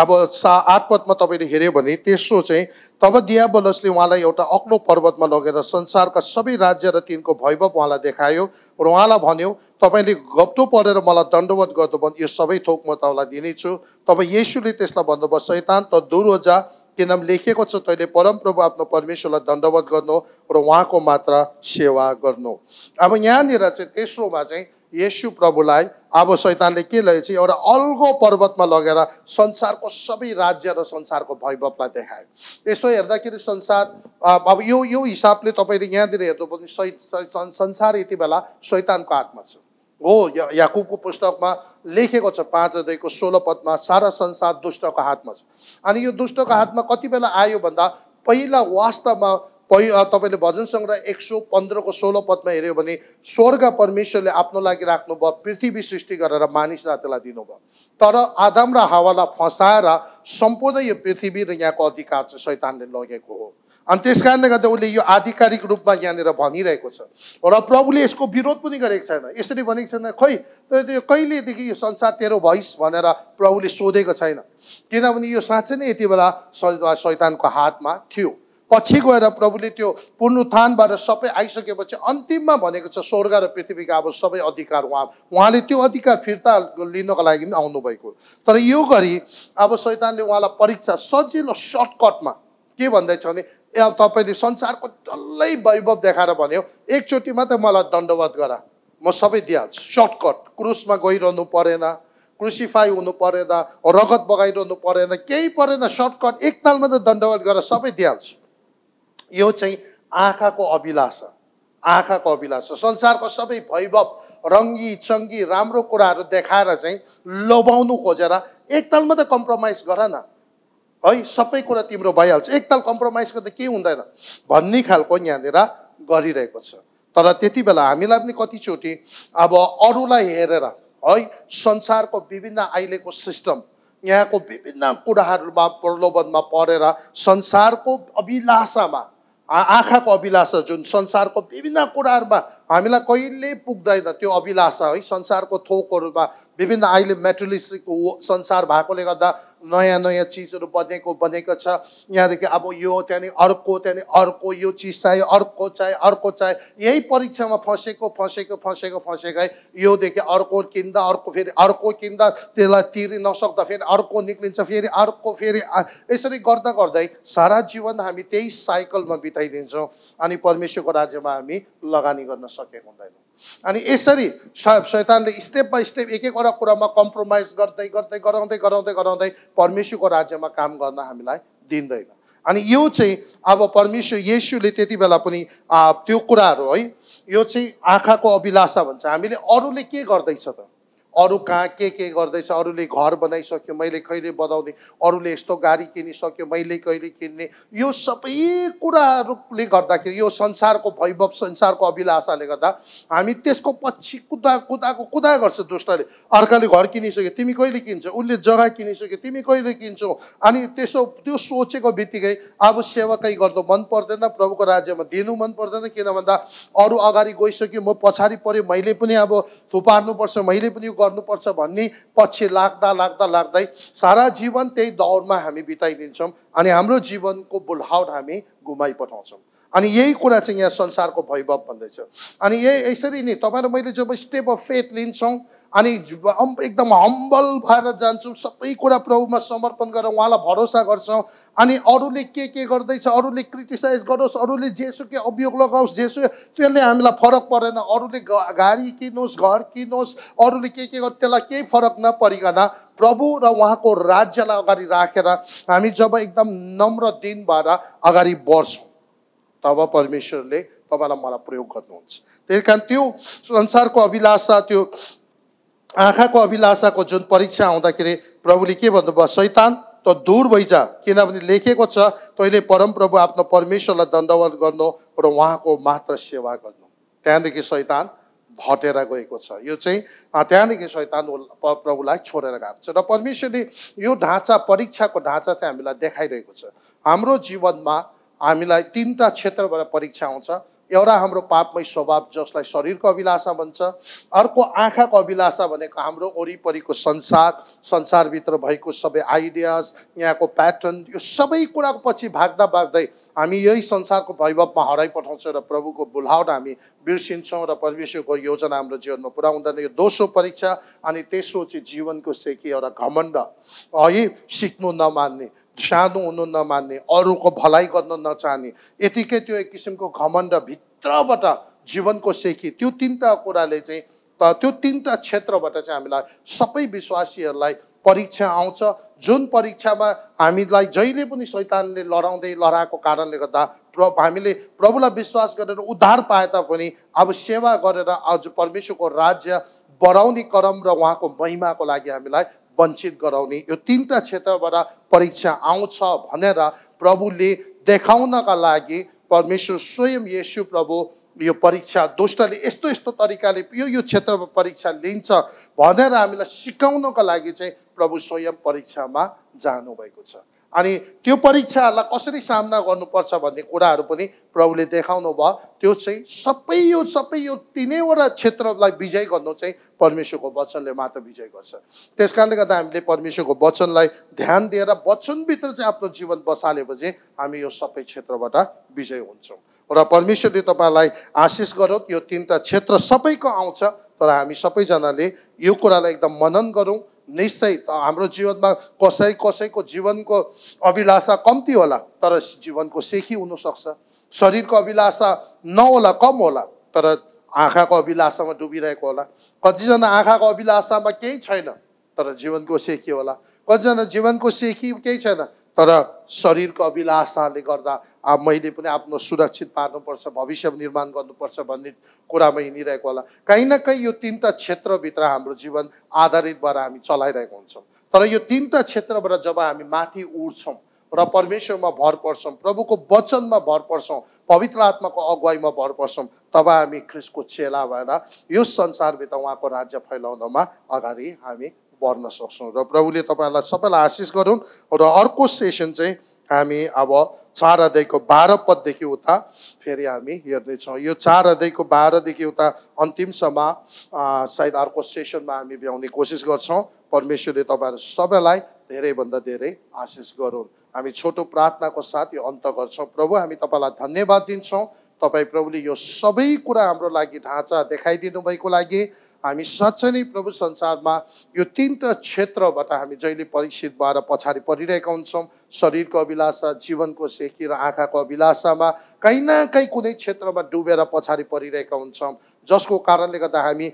अब सा आठ पदमा तपाईँले हेऱ्यो भने तेस्रो चाहिँ तब दियाबलसले उहाँलाई एउटा अग्लो पर्वतमा लगेर संसारका सबै राज्य र तिनको वैभव उहाँलाई देखायो र उहाँलाई भन्यो तपाईँले गप्टो परेर मलाई दण्डवत गर्नु यो सबै थोक म तपाईँलाई दिनेछु तब येसुले त्यसलाई भन्नुभयो शैतान त दुरोजा किनभने लेखिएको छ तैँले परमप्रभु आफ्नो परमेश्वरलाई दण्डवत गर्नु र उहाँको मात्र सेवा गर्नु अब यहाँनिर चाहिँ तेस्रोमा चाहिँ यशु प्रभुलाई अब शैतानले के लगेको एउटा अल्गो पर्वतमा लगेर संसारको सबै राज्य र संसारको भैभवलाई देखायो यसो हेर्दाखेरि संसार अब यो यो हिसाबले तपाईँले यहाँनिर हेर्नु पर्ने संसार यति बेला शैतानको हातमा छ हो या याकुबको पुस्तकमा लेखेको छ पाँच अध्यायको सोह्र पदमा सारा संसार दुष्टको हातमा छ अनि यो दुष्टको हातमा कति बेला आयो भन्दा पहिला वास्तवमा पहि तपाईँले भजन सङ्ग्रह एक सौ पन्ध्रको सोह्र पदमा हेऱ्यो भने स्वर्ग परमेश्वरले आफ्नो लागि राख्नुभयो पृथ्वी सृष्टि गरेर मानिस जातिलाई दिनुभयो तर आदम र हावालाई फसाएर सम्पूर्ण यो पृथ्वी र यहाँको अधिकार चाहिँ शैतानले लगेको हो अनि त्यस कारणले गर्दा उसले यो आधिकारिक रूपमा यहाँनिर भनिरहेको छ र प्रभुले यसको विरोध पनि गरेको छैन यसरी भनेको छैन खोइ त्यो कहिलेदेखि यो संसार तेरो भइस भनेर प्रभुले सोधेको छैन किनभने यो साँच्चै नै यति बेला शैतानको हातमा थियो पछि गएर प्रभुले त्यो पुनरुत्थानबाट सबै आइसकेपछि अन्तिममा भनेको छ स्वर्ग र पृथ्वीका अब सबै अधिकार उहाँ उहाँले त्यो अधिकार फिर्ता लिनको लागि पनि आउनुभएको तर यो गरी अब शैतानले उहाँलाई परीक्षा सजिलो सर्टकटमा के भन्दैछ भने तपाईँले संसारको डल्लै वैभव देखाएर भन्यो एकचोटि मात्रै मलाई दण्डवाद गर म सबै दिइहाल्छु सर्टकट क्रुसमा गइरहनु परेन क्रुसिफाई हुनु परेन रगत बगाइरहनु परेन केही परेन सर्टकट एकतालमा त दण्डवाद गरेर सबै दिइहाल्छु यो चाहिँ आँखाको अभिलाषा आँखाको अभिलाषा संसारको सबै वैभव रङ्गी चङ्गी राम्रो कुराहरू देखाएर चाहिँ लोभाउनु खोजेर एकतालमा त कम्प्रोमाइज गर न है सबै कुरा तिम्रो भइहाल्छ एकताल कम्प्रोमाइज गर्दा केही हुँदैन भन्ने खालको यहाँनिर गरिरहेको छ तर त्यति बेला हामीलाई पनि कतिचोटि अब अरूलाई हेरेर है संसारको विभिन्न अहिलेको सिस्टम यहाँको विभिन्न कुराहरूमा प्रलोभनमा परेर संसारको अभिलाषामा आँखाको अभिलाषा जुन संसारको विभिन्न कुराहरूमा हामीलाई कहिले पुग्दैन त्यो अभिलाषा है संसारको थोकहरूमा विभिन्न अहिले मेटलिस्टिक संसार भएकोले गर्दा नयाँ नयाँ चिजहरू बनेको बनेको छ यहाँदेखि अब यो त्यहाँदेखि अर्को त्यहाँदेखि अर्को यो चिज चाहियो अर्को चाहियो अर्को चाहियो यही परीक्षामा फँसेको फँसेको फँसेको फँसेको है योदेखि अर्को किन्दा अर्को फेरि अर्को किन्दा त्यसलाई तिरि नसक्दा फेरि अर्को निक्लिन्छ फेरि अर्को फेरि यसरी गर्दा गर्दै सारा जीवन हामी त्यही साइकलमा बिताइदिन्छौँ अनि परमेश्वरको राज्यमा हामी लगानी गर्न सक्छौँ सकेको हुँदैन अनि यसरी शैतानले स्टेप बाई स्टेप एक एकवटा कुरामा कम्प्रोमाइज गर्दै गर्दै गराउँदै गराउँदै गराउँदै परमेश्वरको राज्यमा काम गर्न हामीलाई दिँदैन अनि यो चाहिँ अब परमेश्वर येसुले त्यति बेला पनि त्यो कुराहरू है यो चाहिँ आँखाको अभिलाषा भन्छ हामीले अरूले के गर्दैछ त अरू कहाँ के के गर्दैछ अरूले घर बनाइसक्यो मैले कहिले बनाउने अरूले यस्तो गाडी किनिसक्यो मैले कहिले किन्ने यो सबै कुराहरूले गर्दाखेरि यो संसारको वैभव संसारको अभिलाषाले गर्दा हामी त्यसको पछि कुदा कुदाको कुदा गर्छ दुष्टले अर्काले घर किनिसक्यो तिमी कहिले किन्छौ उसले जग्गा किनिसक्यो तिमी कहिले किन्छौ अनि त्यसो त्यो सोचेको बित्तिकै अब सेवाकै गर्नु मन पर्दैन प्रभुको राज्यमा दिनु मन पर्दैन किन भन्दा अरू अगाडि गइसक्यो म पछाडि पऱ्यो मैले पनि अब थुपार्नुपर्छ मैले पनि यो गर्नुपर्छ भन्ने पछि लाग्दा लाग्दा लाग्दै सारा जीवन त्यही दौडमा हामी बिताइदिन्छौँ अनि हाम्रो जीवनको बोलहाउट हामी पठाउँछौँ अनि यही कुरा चाहिँ यहाँ संसारको वैभव भन्दैछ अनि यही यसरी नै तपाईँहरू मैले जब स्टेप अफ फेथ लिन्छौँ अनि एकदम हम्बल भएर जान्छौँ सबै कुरा प्रभुमा समर्पण गरेर उहाँलाई भरोसा गर्छौँ अनि अरूले के के गर्दैछ अरूले क्रिटिसाइज गरोस् अरूले जेसुके अभियोग लगाओस् जेसु त्यसले हामीलाई फरक परेन अरूले गाडी किनोस् घर किनोस् अरूले के के गर् त्यसलाई केही फरक नपरिकन प्रभु र उहाँको राज्यलाई अगाडि राखेर हामी जब एकदम नम्र दिन भएर अगाडि बढ्छौँ तब परमेश्वरले तपाईँलाई मलाई प्रयोग गर्नुहुन्छ त्यही कारण त्यो संसारको अभिलाषा त्यो आँखाको अभिलाषाको जुन परीक्षा आउँदाखेरि प्रभुले के भन्नुभयो शैतान त दूर भइजा किनभने लेखेको छ तैँले परमप्रभु आफ्नो परमेश्वरलाई दण्डवत गर्नु र उहाँको मात्र सेवा गर्नु त्यहाँदेखि शैतान भटेर गएको छ यो चाहिँ त्यहाँदेखि शैतान प्रभुलाई छोडेर गएको छ र परमेश्वरले यो ढाँचा परीक्षाको ढाँचा चाहिँ हामीलाई देखाइरहेको छ हाम्रो जीवनमा हामीलाई तिनवटा क्षेत्रबाट परीक्षा आउँछ एउटा हाम्रो पापमै स्वभाव जसलाई शरीरको अभिलाषा भन्छ अर्को आँखाको अभिलाषा भनेको हाम्रो वरिपरिको संसार संसारभित्र भएको सबै आइडियाज यहाँको प्याटर्न यो सबै कुराको पछि भाग्दा भाग्दै हामी यही संसारको वैभवमा हराइपठाउँछौँ र प्रभुको बोलावट हामी बिर्सिन्छौँ र परमेश्वरको योजना हाम्रो जीवनमा पुरा हुँदैन यो दोस्रो परीक्षा अनि तेस्रो चाहिँ जीवनको सेकी एउटा घमण्ड है सिक्नु नमान्ने सानो हुनु नमान्ने अरूको भलाइ गर्न नचाहने यतिकै त्यो एक किसिमको घमण्ड भित्रबाट जीवनको सेकी त्यो तिनवटा कुराले चाहिँ त्यो तिनवटा क्षेत्रबाट चाहिँ हामीलाई सबै विश्वासीहरूलाई परीक्षा आउँछ जुन परीक्षामा हामीलाई जहिले पनि शैतानले लडाउँदै लडाएको कारणले गर्दा प्र हामीले प्रभुलाई विश्वास गरेर उद्धार पाए तापनि अब सेवा गरेर आज परमेश्वरको राज्य बढाउने क्रम र उहाँको महिमाको लागि हामीलाई वञ्चित गराउने यो तिनवटा क्षेत्रबाट परीक्षा आउँछ भनेर प्रभुले देखाउनका लागि परमेश्वर स्वयं यसु प्रभु यो परीक्षा दुष्टले यस्तो यस्तो तरिकाले यो यो क्षेत्रमा परीक्षा लिन्छ भनेर हामीलाई सिकाउनको लागि चाहिँ प्रभु स्वयं परीक्षामा जानुभएको छ अनि त्यो परीक्षाहरूलाई कसरी सामना गर्नुपर्छ भन्ने कुराहरू पनि प्रभुले देखाउनु भयो त्यो चाहिँ सबै यो सबै यो तिनैवटा क्षेत्रलाई विजय गर्नु चाहिँ परमेश्वरको वचनले मात्र विजय गर्छ त्यस कारणले गर्दा हामीले परमेश्वरको वचनलाई ध्यान दिएर वचनभित्र चाहिँ आफ्नो जीवन बसालेपछि हामी यो सबै क्षेत्रबाट विजय हुन्छौँ र परमेश्वरले तपाईँलाई आशिष गरौँ यो तिनवटा क्षेत्र सबैको आउँछ तर हामी सबैजनाले यो कुरालाई एकदम मनन गरौँ निश्चय हाम्रो जीवनमा कसै कसैको जीवनको अभिलाषा कम्ती होला तर जीवनको सेखी हुनसक्छ शरीरको अभिलाषा नहोला कम होला तर आँखाको अभिलाषामा डुबिरहेको होला कतिजना आँखाको अभिलाषामा केही छैन तर जीवनको सेखी होला कतिजना जीवनको सेखी केही छैन तर शरीरको अभिलाषाले गर्दा मैले पनि आफ्नो सुरक्षित पार्नुपर्छ भविष्य निर्माण गर्नुपर्छ भन्ने कुरामा हिँडिरहेको होला काहीँ न काहीँ यो तिनवटा क्षेत्रभित्र हाम्रो जीवन आधारित भएर हामी चलाइरहेको हुन्छौँ तर यो तिनवटा क्षेत्रबाट जब हामी माथि उठ्छौँ र परमेश्वरमा भर पर्छौँ प्रभुको वचनमा भर पर्छौँ पवित्र आत्माको अगुवाईमा भर पर्छौँ तब हामी ख्रिसको चेला भएर यो संसारभित्र उहाँको राज्य फैलाउनमा अगाडि हामी पढ्न सक्छौँ र प्रभुले तपाईँहरूलाई सबैलाई आशिष गरौँ र अर्को सेसन चाहिँ हामी अब चार अध्यायको बाह्र पददेखि उता फेरि हामी हेर्नेछौँ यो चार अध्यायको बाह्रदेखि उता अन्तिमसम्म सायद अर्को सेसनमा हामी भ्याउने कोसिस गर्छौँ परमेश्वरले तपाईँहरू सबैलाई धेरैभन्दा धेरै आशिष गरौँ हामी छोटो प्रार्थनाको साथ यो अन्त गर्छौँ प्रभु हामी तपाईँलाई धन्यवाद दिन्छौँ तपाईँ प्रभुले यो सबै कुरा हाम्रो लागि ढाँचा देखाइदिनु भएको लागि हामी साँच्चै नै प्रभु संसारमा यो तिनवटा क्षेत्रबाट हामी जहिले परीक्षित भएर पछाडि परिरहेका हुन्छौँ शरीरको अभिलाषा जीवनको सेकी र आँखाको अभिलाषामा कहीँ न कहीँ कुनै क्षेत्रमा डुबेर पछाडि परिरहेका हुन्छौँ जसको कारणले गर्दा हामी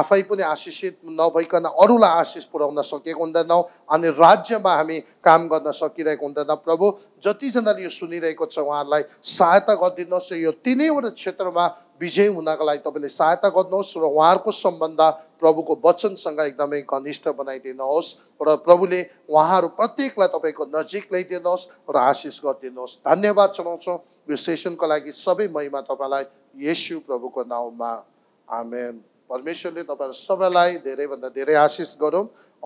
आफै पनि आशिषित नभइकन अरूलाई आशिष पुर्याउन सकेको हुँदैनौँ अनि राज्यमा हामी काम गर्न सकिरहेको हुँदैन प्रभु जतिजनाले यो सुनिरहेको छ उहाँहरूलाई सहायता गरिदिनुहोस् यो तिनैवटा क्षेत्रमा विजय हुनको लागि तपाईँले सहायता गर्नुहोस् र उहाँहरूको सम्बन्ध प्रभुको वचनसँग एकदमै घनिष्ठ बनाइदिनुहोस् र प्रभुले उहाँहरू प्रत्येकलाई तपाईँको नजिक ल्याइदिनुहोस् र आशिष गरिदिनुहोस् धन्यवाद चलाउँछौँ यो सेसनको लागि सबै महिमा तपाईँलाई यशु प्रभुको नाउँमा हामी परमेश्वरले तपाईँहरू सबैलाई धेरैभन्दा धेरै आशिष गरौँ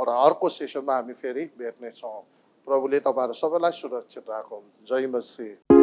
र अर्को सेसनमा हामी फेरि भेट्नेछौँ प्रभुले तपाईँहरू सबैलाई सुरक्षित राखौँ जय मश्री